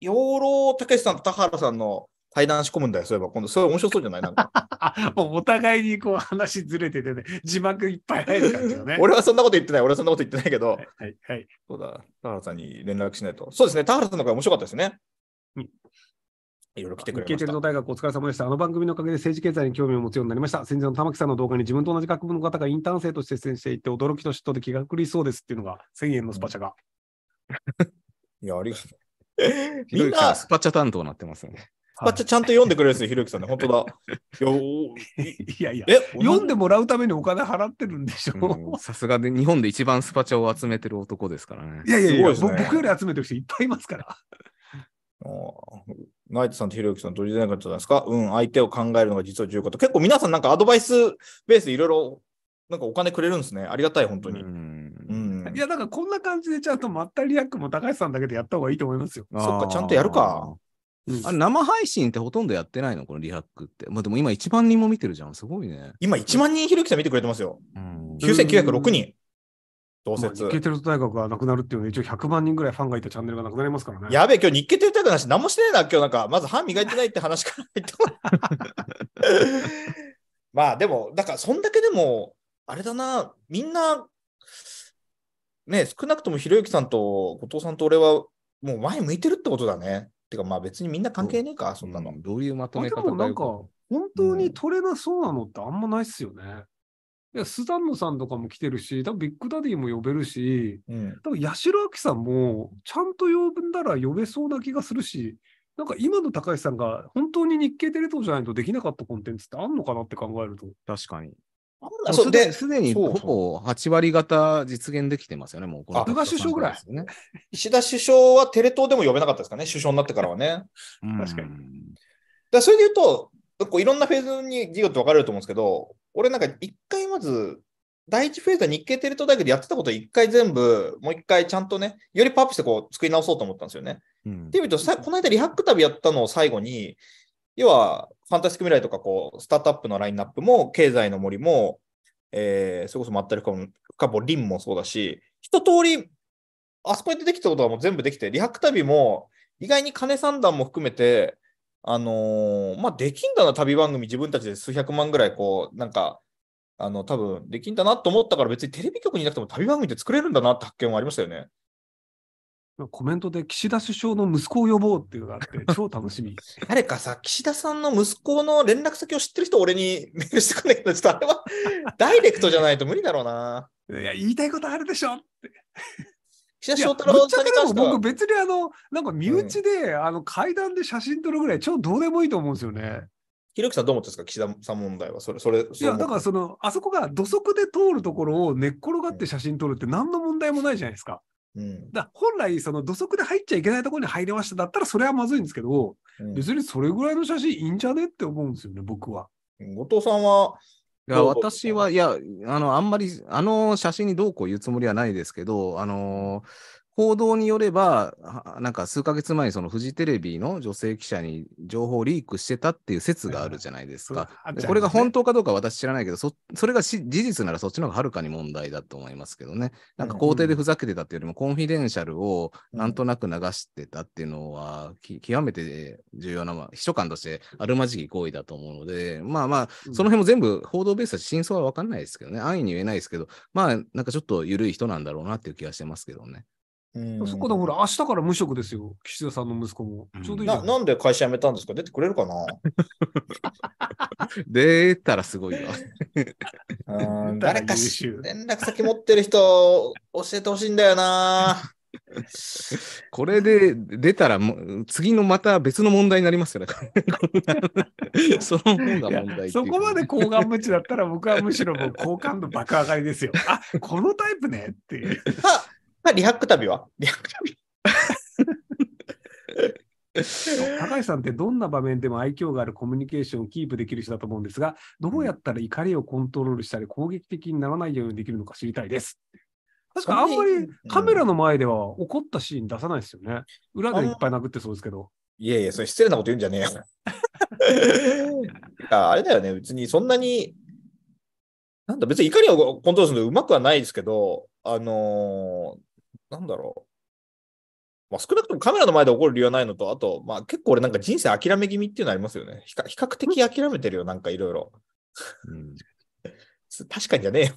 養老たけしさんと田原さんの対談仕込むんだよ、そういえば。今度、それ面白そうじゃないなんか。もうお互いにこう話ずれててね、字幕いっぱい入る感じだね。俺はそんなこと言ってない、俺はそんなこと言ってないけど。はい、はい、そうだ、田原さんに連絡しないと。そうですね、田原さんの方面白かったですね。いろいろ来てくれました。経験の大学お疲れ様でした。あの番組のおかげで政治経済に興味を持つようになりました。先日の玉木さんの動画に自分と同じ学部の方がインターン生として出演していて、驚きと嫉妬で気が狂いそうですっていうのが1000円のスパチャが。う んいや、ありがとう。みんな、スパチャ担当になってますよね。スパチャちゃんと読んでくれるんですよ、ひろゆきさんね。本当だ。いやいや、読んでもらうためにお金払ってるんでしょ。さすがで、日本で一番スパチャを集めてる男ですからね。いやいやいや、ね、僕より集めてる人いっぱいいますから。ナイトさんとひろゆきさん、どうじゃないかじゃないですか。うん、相手を考えるのが実は重要かと。結構皆さん、なんかアドバイスベースいろいろ、なんかお金くれるんですね。ありがたい、本当に。いや、だからこんな感じでちゃんとまったりクも高橋さんだけでやった方がいいと思いますよ。そっか、ちゃんとやるか。うん、あ生配信ってほとんどやってないのこのリハックって。まあでも今1万人も見てるじゃん。すごいね。今1万人ひろきさん見てくれてますよ。うん、9906人。同説。日経テレト大学がなくなるっていうのは一応100万人ぐらいファンがいたチャンネルがなくなりますからね。やべえ、今日日経テレト大学の話何もしてないな。今日なんか、まず歯磨いてないって話から まあでも、だからそんだけでも、あれだな、みんな、ね、少なくともひろゆきさんと後藤さんと俺は、もう前向いてるってことだね。てか、まあ別にみんな関係ねえか、そんなの。どういうまとめ方だでもなんか、本当に取れなそうなのってあんまないっすよね。いや、スザンヌさんとかも来てるし、多分ビッグダディも呼べるし、うん、多分八代亜紀さんもちゃんと呼んだら呼べそうな気がするし、なんか今の高橋さんが本当に日経テレ東じゃないとできなかったコンテンツってあんのかなって考えると。確かに。そうですでにほぼ8割方実現できてますよね、もうこの。菅首相ぐらいですね。石田首相はテレ東でも呼べなかったですかね、首相になってからはね。確かに。だそれで言うと、こういろんなフェーズに事業って分かれると思うんですけど、俺なんか一回まず、第一フェーズは日経テレ東だけでやってたことを一回全部、もう一回ちゃんとね、よりパップしてこう作り直そうと思ったんですよね。うん、っていうとさ、この間リハック旅やったのを最後に、要は、ファンタスティック未来とか、こう、スタートアップのラインナップも、経済の森も、えー、それこそまったりかも、ぼりんもそうだし、一通り、あそこに出てきたことはもう全部できて、リハク旅も、意外に金三段も含めて、あのー、まあ、できんだな、旅番組、自分たちで数百万ぐらい、こう、なんか、あの、多分できんだなと思ったから、別にテレビ局にいなくても旅番組って作れるんだなって発見はありましたよね。コメントで岸田首相の息子を呼ぼうっていうのがあって、超楽しみ。誰かさ、岸田さんの息子の連絡先を知ってる人、俺に メールしてくんいけど、ちょっとあれは ダイレクトじゃないと無理だろうな。いや、言いたいことあるでしょって。岸田翔太郎さんに関しては。僕、別にあの、なんか身内で、うん、あの階段で写真撮るぐらい、超どうでもいいと思うんですよね。ひろきさん、どう思ってんですか、岸田さん問題は。それ、それ、いや、だからその、あそこが土足で通るところを寝っ転がって写真撮るって、何の問題もないじゃないですか。うん、だ本来、その土足で入っちゃいけないところに入れましただったら、それはまずいんですけど、うん、別にそれぐらいの写真いいんじゃねって思うんですよね、僕は。後藤さんはいや私は、いや、あの、あんまり、あの写真にどうこう言うつもりはないですけど、あのー、報道によれば、なんか数ヶ月前にそのフジテレビの女性記者に情報をリークしてたっていう説があるじゃないですか。ね、これが本当かどうか私知らないけど、そそれが事実ならそっちの方がはるかに問題だと思いますけどね。なんか皇帝でふざけてたっていうよりも、コンフィデンシャルをなんとなく流してたっていうのは、極めて重要な、まあ、秘書官としてあるまじき行為だと思うので、まあまあ、その辺も全部報道ベースだし、真相は分かんないですけどね。安易に言えないですけど、まあ、なんかちょっと緩い人なんだろうなっていう気がしてますけどね。そこでほら、明日から無職ですよ、岸田さんの息子も。ちょうどいいななんで会社辞めたんですか出てくれるかな 出たらすごいわ。誰かし連絡先持ってる人、教えてほしいんだよな。これで出たらも、次のまた別の問題になりますよね。その方が問題そこまで好感無知だったら、僕はむしろもう好感度爆上がりですよ。あこのタイプねっていう。まあ、リハック旅はリハック旅高橋さんってどんな場面でも愛嬌があるコミュニケーションをキープできる人だと思うんですが、どうやったら怒りをコントロールしたり、攻撃的にならないようにできるのか知りたいです。確かあんまりカメラの前では怒ったシーン出さないですよね。裏でいっぱい殴ってそうですけど。いやいや、それ失礼なこと言うんじゃねえよ。あれだよね、別にそんなに、なんだ、別に怒りをコントロールするのうまくはないですけど、あのーなんだろう。まあ、少なくともカメラの前で怒る理由はないのと、あと、まあ、結構俺なんか人生諦め気味っていうのありますよね。比較的諦めてるよ、なんかいろいろ。確かにじゃねえよ。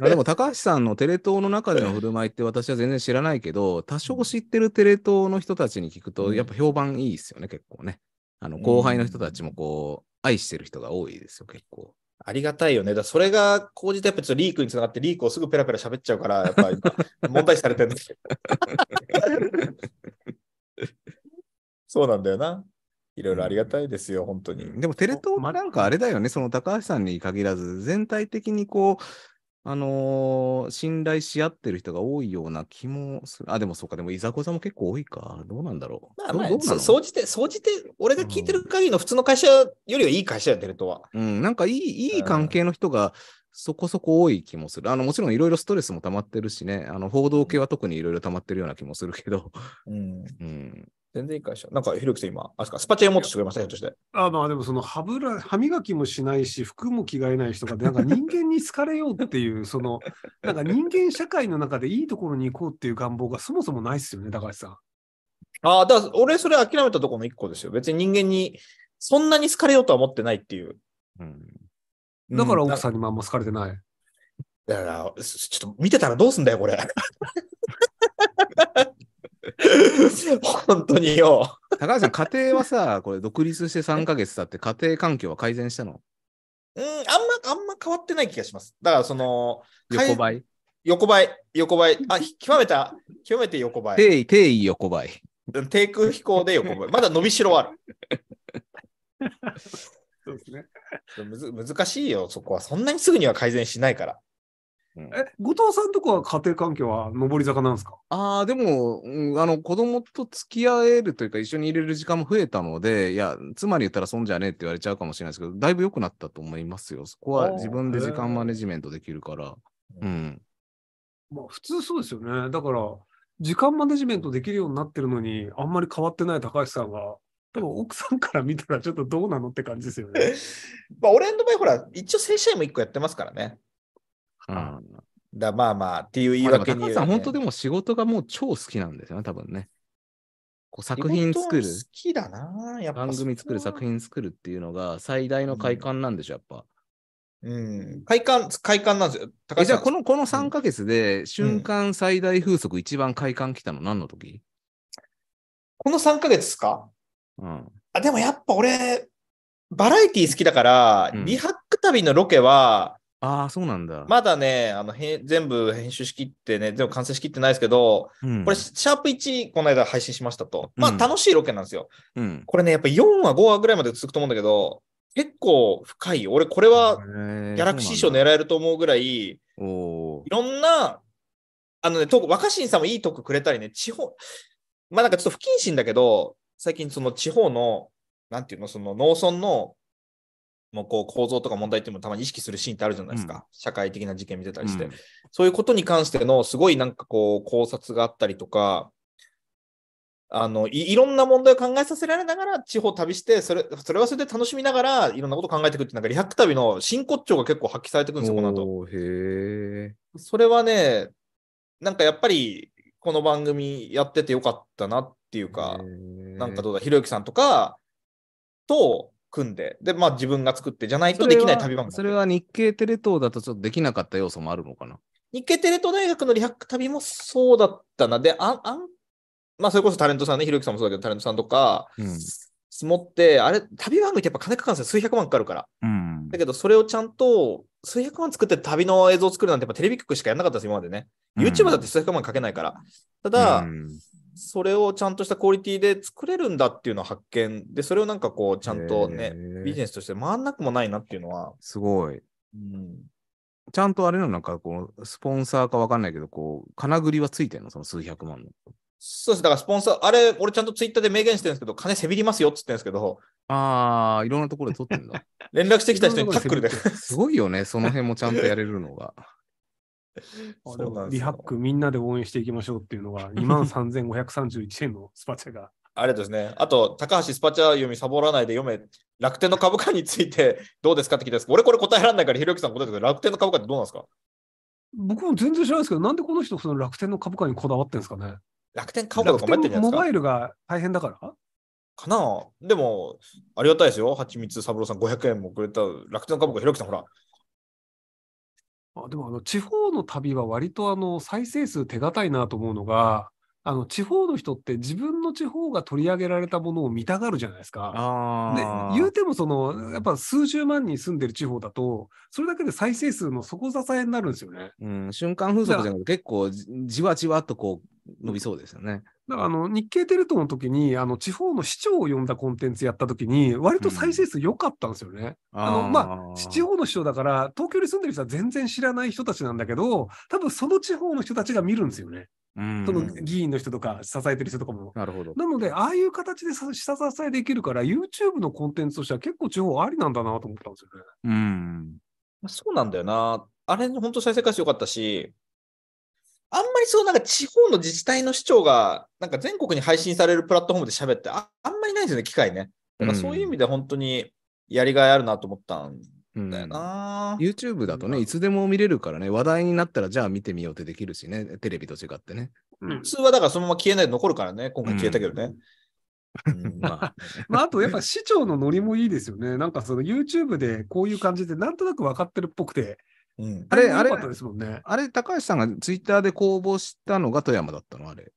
でも高橋さんのテレ東の中での振る舞いって私は全然知らないけど、多少知ってるテレ東の人たちに聞くと、やっぱ評判いいですよね、結構ね。あの後輩の人たちもこう、愛してる人が多いですよ、結構。ありがたいよね。だそれが、こうじてやっぱちょっとリークにつながって、リークをすぐペラペラ喋っちゃうから、やっぱり 問題視されてるんだけど。そうなんだよな。いろいろありがたいですよ、うん、本当に。でもテレ東なんかあれだよね、その高橋さんに限らず、全体的にこう、あのー、信頼し合ってる人が多いような気もする。あ、でもそうか、でもいざこざも結構多いか。どうなんだろう。まあ、まあ、そうじて、そうじて、俺が聞いてる限りの普通の会社よりはいい会社や、ってるとは。うん、なんかいい、いい関係の人がそこそこ多い気もする。あの、もちろんいろいろストレスも溜まってるしね、あの、報道系は特にいろいろ溜まってるような気もするけど。うん。うん、全然いい会社。なんか、ひろきさん今、あすか、スパチャもっとしてくれました、ひょっとして。あまあ、でもその歯ブラ、歯磨きもしないし、服も着替えない人が、なんか人間に好かれようっていう、その、なんか人間社会の中でいいところに行こうっていう願望がそもそもないですよね、高橋さん。ああ、だから俺、それ諦めたところの一個ですよ。別に人間に、そんなに好かれようとは思ってないっていう。うん、だから奥さんにもあんま好かれてない。だから、ちょっと見てたらどうすんだよ、これ。本当によ。高橋さん、家庭はさ、これ独立して3か月経って家庭環境は改善したのうん、あんま、あんま変わってない気がします。だから、その、横ばい横ばい、横ばい。あ、極めた、極めて横ばい。定位、定位横ばい。低空飛行で横ばい。まだ伸びしろある。そうですね。難しいよ、そこは。そんなにすぐには改善しないから。え後藤さんとこは家庭環境は上り坂なんですかああでも、うん、あの子供と付き合えるというか一緒に入れる時間も増えたのでいや妻に言ったらそんじゃねえって言われちゃうかもしれないですけどだいぶ良くなったと思いますよそこは自分で時間マネジメントできるから、うん、まあ、普通そうですよねだから時間マネジメントできるようになってるのにあんまり変わってない高橋さんがでも奥さんから見たらちょっとどうなのって感じですよね。まあ俺の場合ほら一応正社員も1個やってますからね。うんだまあまあっていう言い訳に、ね、あ、さん、本当でも仕事がもう超好きなんですよね、多分ね。こう作品作る。好きだな、やっぱ。番組作る、作品作るっていうのが最大の快感なんでしょ、やっぱ。うん。快感、快感なんですよ。高橋じゃあ、この、この3ヶ月で、瞬間最大風速一番快感来たの何の時、うん、この3ヶ月ですかうん。あ、でもやっぱ俺、バラエティ好きだから、うん、リハック旅のロケは、ああ、そうなんだ。まだね、あの全部編集しきってね、全部完成しきってないですけど、うん、これ、シャープ1、この間配信しましたと。まあ、楽しいロケなんですよ。うん、これね、やっぱ4話、5話ぐらいまで続くと思うんだけど、結構深いよ。俺、これはギャラクシー賞狙えると思うぐらい、いろんな、あのね、若新さんもいいトークくれたりね、地方、まあなんかちょっと不謹慎だけど、最近その地方の、なんていうの、その農村のもうこう構造とか問題っていうのもたまに意識するシーンってあるじゃないですか、うん、社会的な事件見てたりして、うん、そういうことに関してのすごいなんかこう考察があったりとかあのいろんな問題を考えさせられながら地方旅してそれそれはそれで楽しみながらいろんなこと考えていくってなんかリハック旅の真骨頂が結構発揮されてくんですよこの後へそれはねなんかやっぱりこの番組やっててよかったなっていうかなんかどうだひろゆきさんとかと組んで、で、まあ自分が作ってじゃないとできない旅番組。それは日経テレ東だとちょっとできなかった要素もあるのかな。日経テレ東大学のリハック旅もそうだったな。で、ああん、まあそれこそタレントさんね、ひろゆきさんもそうだけど、タレントさんとか、積も持って、あれ、旅番組ってやっぱ金かかるんですよ。数百万かかるから。うん、だけど、それをちゃんと数百万作って旅の映像を作るなんて、やっぱテレビ局しかやらなかったです、今までね。YouTube だって数百万かけないから。ただ、うんそれをちゃんとしたクオリティで作れるんだっていうのを発見で、それをなんかこう、ちゃんとね、ビジネスとして回んなくもないなっていうのは。すごい。うん、ちゃんとあれのなんか、このスポンサーかわかんないけど、こう、金繰りはついてんのその数百万の。そうです。だからスポンサー、あれ、俺ちゃんとツイッターで明言してるんですけど、金せびりますよって言ってるんですけど。ああ、いろんなところで取ってんだ。連絡してきた人にタックルで。すごいよね、その辺もちゃんとやれるのが。リハックみんなで応援していきましょうっていうのが2 万3531円のスパチャが。あれですね。あと、高橋スパチャ読みサボらないで読め、楽天の株価についてどうですかって聞いたんですけど、俺これ答えられないから、ひろゆきさん答えてください。楽天の株価ってどうなんですか僕も全然知らないですけど、なんでこの人、その楽天の株価にこだわってんですかね。楽天株価とかやってんじゃないですか。モバイルが大変だからかなでも、ありがたいですよ。はちみつ三郎さん500円もくれた。楽天の株価、ひろゆきさん、ほら、あでもあの地方の旅は割とあの再生数手堅いなと思うのが、あの地方の人って自分の地方が取り上げられたものを見たがるじゃないですか。で言うてもそのやっぱ数十万人住んでる地方だとそれだけで再生数の底支えになるんですよね。うん、瞬間風速じゃなくて結構じわじわっとこう伸びそうですよね。だからあの日経テレ東の時にあに地方の市長を呼んだコンテンツやった時に割と再生数良かったんですよね。うん、あのまあ、地方の市長だから東京に住んでる人は全然知らない人たちなんだけど多分その地方の人たちが見るんですよね。うん、その議員の人とか支えてる人とかも。なるほど。なので、ああいう形で下支えできるから、YouTube のコンテンツとしては結構地方ありなんだなと思ったんですよね。うん。そうなんだよな。あれ本当再生回数良かったし、あんまりそうなんか地方の自治体の市長がなんか全国に配信されるプラットフォームで喋ってああんまりないですよね、機会ね。だからそういう意味で本当にやりがいあるなと思ったんだよな、うん、YouTube だとね、いつでも見れるからね、話題になったらじゃあ見てみようってできるしね、テレビと違ってね。うん、普通はだからそのまま消えないで残るからね、今回消えたけどね。うんまあ、まあ、あとやっぱ市長のノリもいいですよね。なんかその YouTube でこういう感じでなんとなく分かってるっぽくて、あれ、あれ、あれ、高橋さんがツイッターで公募したのが富山だったのあれ。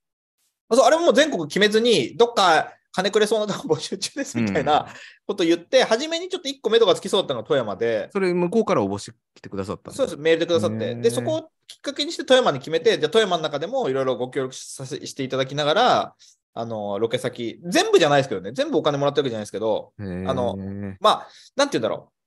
あそう、あれも全国決めずに、どっか金くれそうなとこ募集中ですみたいなこと言って、うん、初めにちょっと1個目処がつきそうだったのが富山で。それ、向こうから応募してきてくださったそうです、メールでくださって。で、そこをきっかけにして富山に決めて、じゃ富山の中でもいろいろご協力させしていただきながら、あのロケ先、全部じゃないですけどね、全部お金もらったわけじゃないですけど、あのまあ、なんて言うんだろう。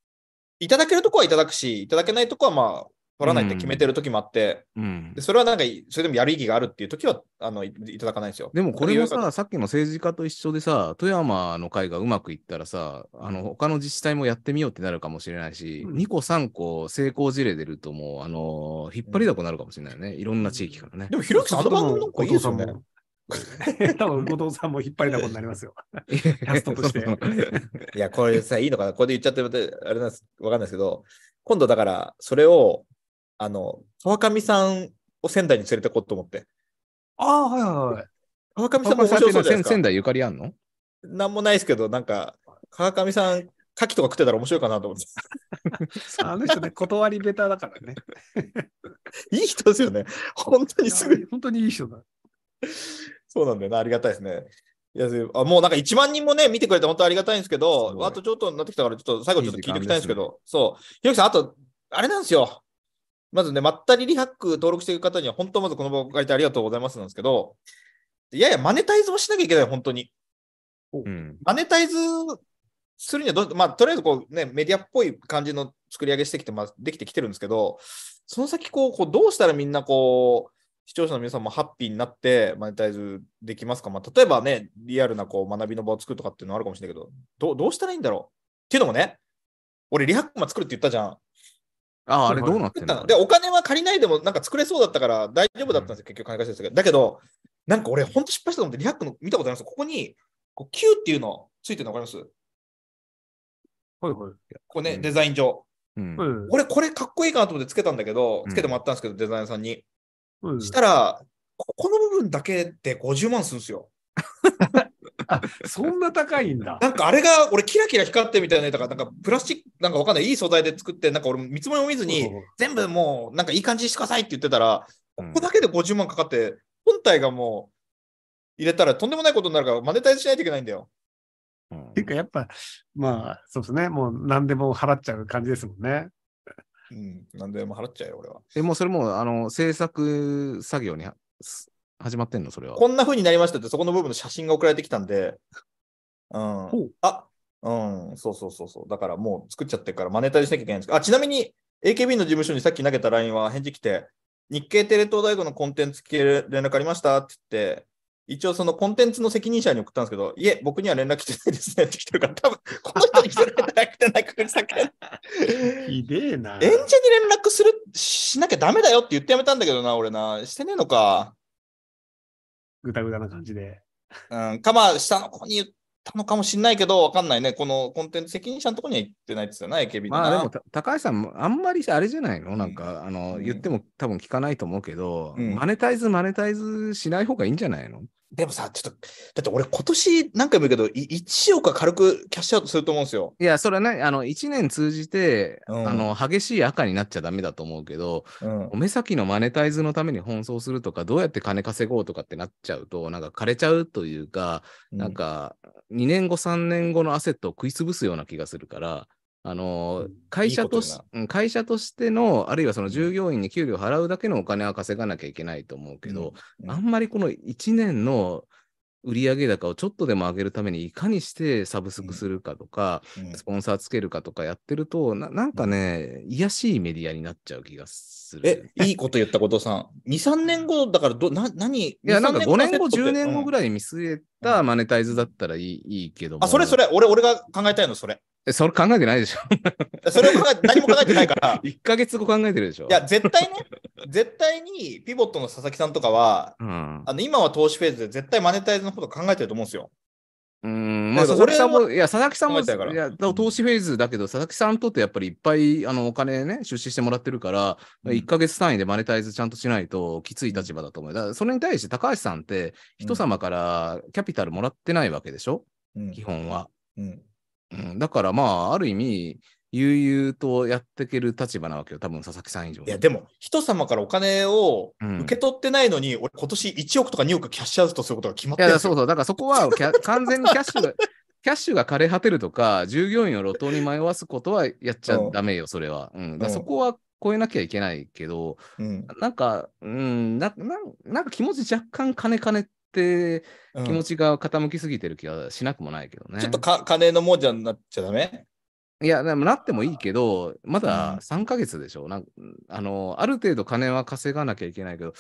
いただけるとこはいただくし、いただけないとこはまあ、取らないって決めてる時もあって、うん、でそれはなんか、それでもやる意義があるっていう時はあのいただかないですよ。でもこれもさ、さっきの政治家と一緒でさ、富山の会がうまくいったらさ、あの他の自治体もやってみようってなるかもしれないし、うん、2個、3個成功事例出ると、もう、あの引っ張りだこになるかもしれないよね、いろんな地域からね。でも、ひろきさん、あの番組なんいいですよね。多分後藤さんも引っ張りだことになりますよ。キャストとして。いや、これさ、いいのかな、これで言っちゃってあれなんです、わかんないですけど、今度だから、それを、あの、川上さんを仙台に連れてこうと思って。ああ、はいはいはい。川上さんも面白そうじゃない仙台ゆかりあんのなんもないですけど、なんか、川上さん、牡蠣とか食ってたら面白いかなと思って。あの人ね、断りベタだからね。いい人ですよね。本当にすぐ。本当にいい人だ。そうなんだよな、ありがたいですね。いやあもうなんか1万人もね、見てくれて本当ありがたいんですけど、あとちょっとなってきたから、ちょっと最後ちょっと聞いておきたいんですけど、いいね、そう、ひろきさん、あと、あれなんですよ。まずね、まったりリハック登録している方には、本当まずこの場を借りてありがとうございますなんですけど、いやいや、マネタイズもしなきゃいけない、本当に。うん、マネタイズするにはどまあ、とりあえずこう、ね、メディアっぽい感じの作り上げしてきて、まあ、できてきてるんですけど、その先こう、こうどうしたらみんなこう、視聴者の皆さんもハッピーになってマネタイズできますか、まあ、例えばね、リアルなこう学びの場を作るとかっていうのはあるかもしれないけど、どどうしたらいいんだろうっていうのもね、俺、リハックマ作るって言ったじゃん。ああ、あれどうなってんので、お金は借りないでもなんか作れそうだったから大丈夫だったんですよ、うん、結局金貸してたけど。だけど、なんか俺、本当失敗したと思って、リハックの見たことありますここに、こう Q っていうのついてるの分かりますはいはい。これね、うん、デザイン上。うん、俺、これかっこいいかなと思ってつけたんだけど、つけてもらったんですけど、デザイナーさんに。したら、ここの部分だけで50万するんですよ。そんな高いんだ。なんかあれが、俺、キラキラ光ってみたいなやつが、なんかプラスチック、なんかわかんない、いい素材で作って、なんか俺、見積もりを見ずに、全部もう、なんかいい感じにしてくださいって言ってたら、ここだけで50万かかって、本体がもう、入れたらとんでもないことになるから、マネタイズしないといけないんだよ。っていうか、やっぱ、まあ、そうですね、もう何でも払っちゃう感じですもんね。うん、何でも払っちゃうよ、俺は。え、もうそれも、あの、制作作業に始まってんの、それは。こんな風になりましたって、そこの部分の写真が送られてきたんで、うん。うあうん、そうそうそうそう。だからもう作っちゃってからマネタイズしなきゃいけないんですけど、あ、ちなみに AKB の事務所にさっき投げた LINE は返事来て、日経テレ東大学のコンテンツ系連絡ありましたって言って、一応そのコンテンツの責任者に送ったんですけど、いえ、僕には連絡来てないですねって来てるから、多分この人に連絡来てないからさ、ひでえな。演者に連絡する、しなきゃダメだよって言ってやめたんだけどな、俺な。してねえのか。ぐたぐたな感じで。うん、かまあ、下の子に言ったのかもしれないけど、わかんないね。このコンテンツ責任者のところには行ってないですよね、AKB まあでも、高橋さん、あんまりあれじゃないのなんか、うん、あの、うん、言っても多分聞かないと思うけど、うん、マネタイズ、マネタイズしない方がいいんじゃないのでもさ、ちょっと、だって俺今年何回も言うけど、1億は軽くキャッシュアウトすると思うんですよ。いや、それはね、あの、1年通じて、うん、あの、激しい赤になっちゃダメだと思うけど、うん、目先のマネタイズのために奔走するとか、どうやって金稼ごうとかってなっちゃうと、なんか枯れちゃうというか、なんか、2年後、3年後のアセットを食い潰すような気がするから、あの会社とし会社としての、あるいはその従業員に給料払うだけのお金は稼がなきゃいけないと思うけど、うんうん、あんまりこの1年の売上高をちょっとでも上げるために、いかにしてサブスクするかとか、うん、スポンサーつけるかとかやってると、ななんかね、癒やしいメディアになっちゃう気がする、え、いいこと言ったことさん。2、3年後、だからど、な、何いや、なんか5年後、10年後ぐらいに見据えたマネタイズだったらいい,、いいけども。あ、それそれ、俺、俺が考えたいの、それ。え、それ考えてないでしょ それを考え何も考えてないから。1 か月後考えてるでしょいや、絶対ね、絶対にピボットの佐々木さんとかは、うん、あの今は投資フェーズで絶対マネタイズのこと考えてると思うんですよ。うん、まあ、佐々木さんも、いや、佐々木さんも、いや、投資フェーズだけど、佐々木さんとってやっぱりいっぱい、あの、お金ね、出資してもらってるから、うん、1か月単位でマネタイズちゃんとしないと、きつい立場だと思う。だからそれに対して高橋さんって、人様からキャピタルもらってないわけでしょ、うん、基本は。うんうん、だからまあ、ある意味、悠々とやっていける立場なわけよ、多分佐々木さん以上。いや、でも、人様からお金を受け取ってないのに、うん、俺、今年1億とか2億キャッシュアウトすることが決まってるいや、そうそう、だからそこは完全にキャッシュが、キャッシュが枯れ果てるとか、従業員を路頭に迷わすことはやっちゃだめよ、それは。うん、だそこは超えなきゃいけないけど、うん、なんか、うんなな、なんか気持ち若干金金っって気持ちが傾きすぎてる気はしなくもないけどね。うん、ちょっとか金の亡者になっちゃダメいや、でもなってもいいけど、まだ3ヶ月でしょ。なんあのある程度金は稼がなきゃいけないけど、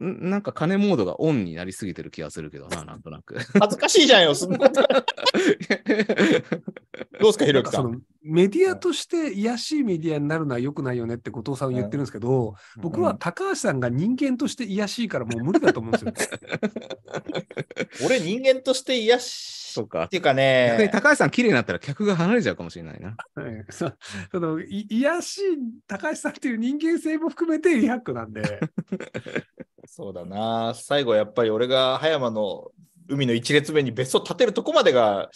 なんか金モードがオンになりすぎてる気がするけどな、なんとなく。恥ずかしいじゃんよ、そんな。どうですか、ひろゆきさん。メディアとして癒しいメディアになるのは良くないよねって後藤さん言ってるんですけど、僕は高橋さんが人間として癒しいからもう無理だと思うんですよ。俺人間として癒しそうか。っていうかね。高橋さん綺麗になったら客が離れちゃうかもしれないな。はい、そその癒しい高橋さんっていう人間性も含めて200なんで。そうだな。最後やっぱり俺が葉山の海の1列目に別荘建てるとこまでが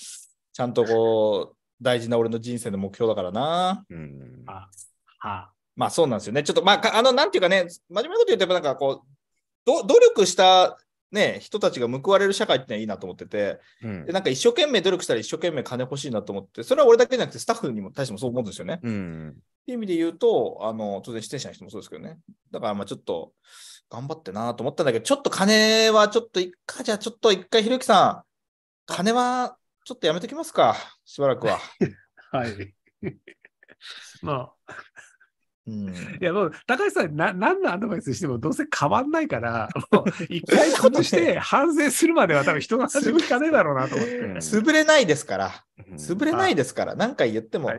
ちゃんとこう大事な俺の人生の目標だからな。うん、はまあそうなんですよね。ちょっとまあ、あの、なんていうかね、真面目なこと言うと、やっなんかこう、努力したね、人たちが報われる社会っていいなと思ってて、うん、でなんか一生懸命努力したら一生懸命金欲しいなと思って、それは俺だけじゃなくてスタッフにも対してもそう思うんですよね。うん、っていう意味で言うと、あの当然出演者の人もそうですけどね。だからまあちょっと、頑張ってなと思ったんだけど、ちょっと金はちょっと一回、じゃあちょっと一回、ひろゆきさん、金はちょっとやめときますか、しばらくは。はい。まあ。うん、いやもう高橋さんな、何のアドバイスしてもどうせ変わんないから、もう一回こうして 反省するまでは多分人が話聞かねえだろうなと思って。潰れないですから、潰れないですから、何、回言っても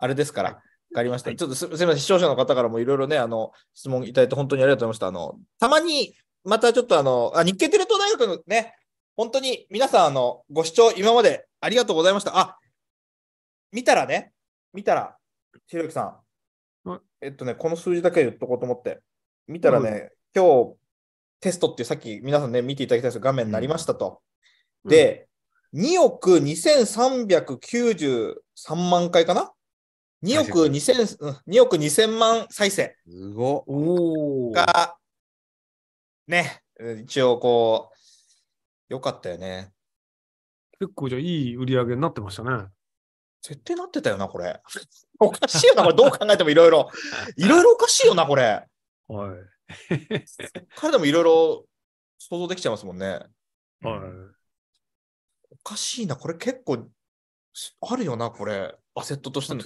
あれですから、かりました。ちょっとすみません、視聴者の方からもいろいろね、あの、質問いただいて本当にありがとうございました。あの、たまに、またちょっとあの、あ日経テレ東大学のね、本当に皆さん、あの、ご視聴今までありがとうございました。あ、見たらね、見たら、ひろゆきさん、えっとね、この数字だけ言っとこうと思って、見たらね、うん、今日、テストってさっき皆さんね、見ていただきたいです画面になりましたと。うん、で、2億2393万回かな2億2000、2億2000万再生。すごおが、ね、一応こう、よかったよね。結構じゃあいい売り上げになってましたね。絶対なってたよな、これ。おかしいよな、これ。どう考えてもいろいろ。いろいろおかしいよな、これ。はい。彼でもいろいろ想像できちゃいますもんね。はい。おかしいな、これ結構あるよな、これ。アセットとしての。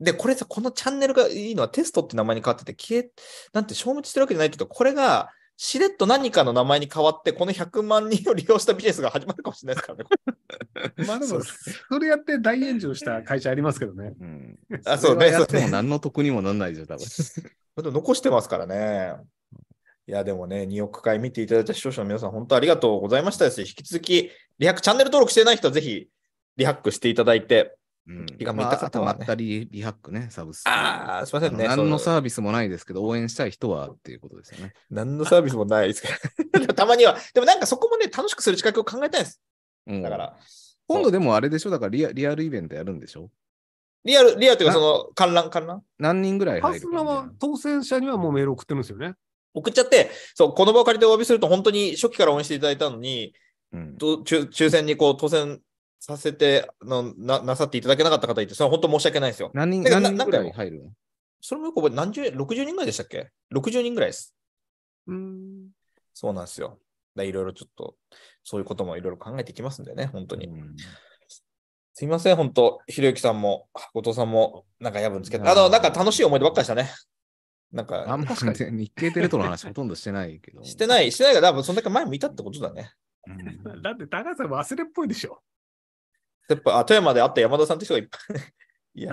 で、これさ、このチャンネルがいいのはテストって名前に変わってて、消え、なんて消滅してるわけじゃないけど、これが、しれっと何かの名前に変わって、この100万人を利用したビジネスが始まるかもしれないですからね。まあでも、それやって大炎上した会社ありますけどね。うん、あ、そうね。そうね。何の得にもなんないじゃん、多分。残してますからね。いや、でもね、2億回見ていただいた視聴者の皆さん、本当ありがとうございましたです。引き続き、リハックチャンネル登録してない人はぜひ、リハックしていただいて、気がたまあ、ったりリハックね、サブスああ、すみませんね。何のサービスもないですけど、応援したい人はっていうことですよね。何のサービスもないですから。たまには。でもなんかそこもね、楽しくする近くを考えたいです。うん、だから。今度でもあれでしょだからリアリアルイベントやるんでしょリアル、リアルというかその観覧、観覧何人ぐらい入るか、ね、は当選者にはもうメール送ってるんですよね。送っちゃって、そう、この場を借りてお詫びすると、本当に初期から応援していただいたのに、うん、抽選にこう当選させてのな、なさっていただけなかった方いて、それは本当申し訳ないですよ。何人何人ぐらい入るのそれもよく覚えて、何十、60人ぐらいでしたっけ ?60 人ぐらいです。うん。そうなんですよ。いろいろちょっと、そういうこともいろいろ考えていきますんでね、本当に。すいません、本当ひろゆきさんも、後藤さんも、なんかやぶんつけて、あの、なんか楽しい思い出ばっかりしたね。なんか、あんま日経テレ東の話ほとんどしてないけど。してない、してないが、多分そんだけ前もいたってことだね。だって、高橋さん忘れっぽいでしょ。やっぱ、あ、富山で会った山田さんって人がいっぱい いや、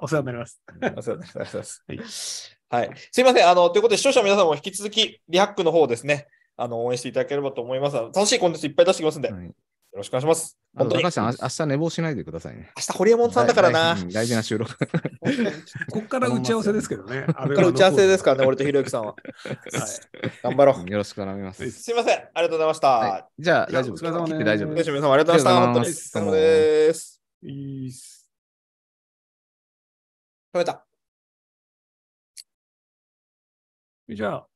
お世話になります。お世話になります。はい。すいません。あの、ということで、視聴者の皆さんも引き続き、リハックの方ですね、あの、応援していただければと思います。楽しいコンテンツいっぱい出してきますんで。はいよろしくお願いします。本当に高橋さん、明日寝坊しないでくださいね。明日、ホリエモンさんだからな。大事な収録。こっから打ち合わせですけどね。ここから打ち合わせですからね、俺とひろゆきさんは。頑張ろう。よろしく頼みます。すいません、ありがとうございました。じゃあ、大丈夫です。お疲れ様大丈夫です。皆さん、ありがとうございました。本当に。お疲れです。いいっす。止めた。じゃあ、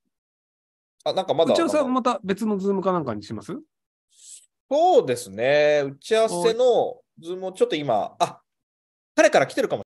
あ、なんかまだ。打ち合わせはまた別のズームかなんかにしますそうですね。打ち合わせの、図もちょっと今、あ、彼から来てるかも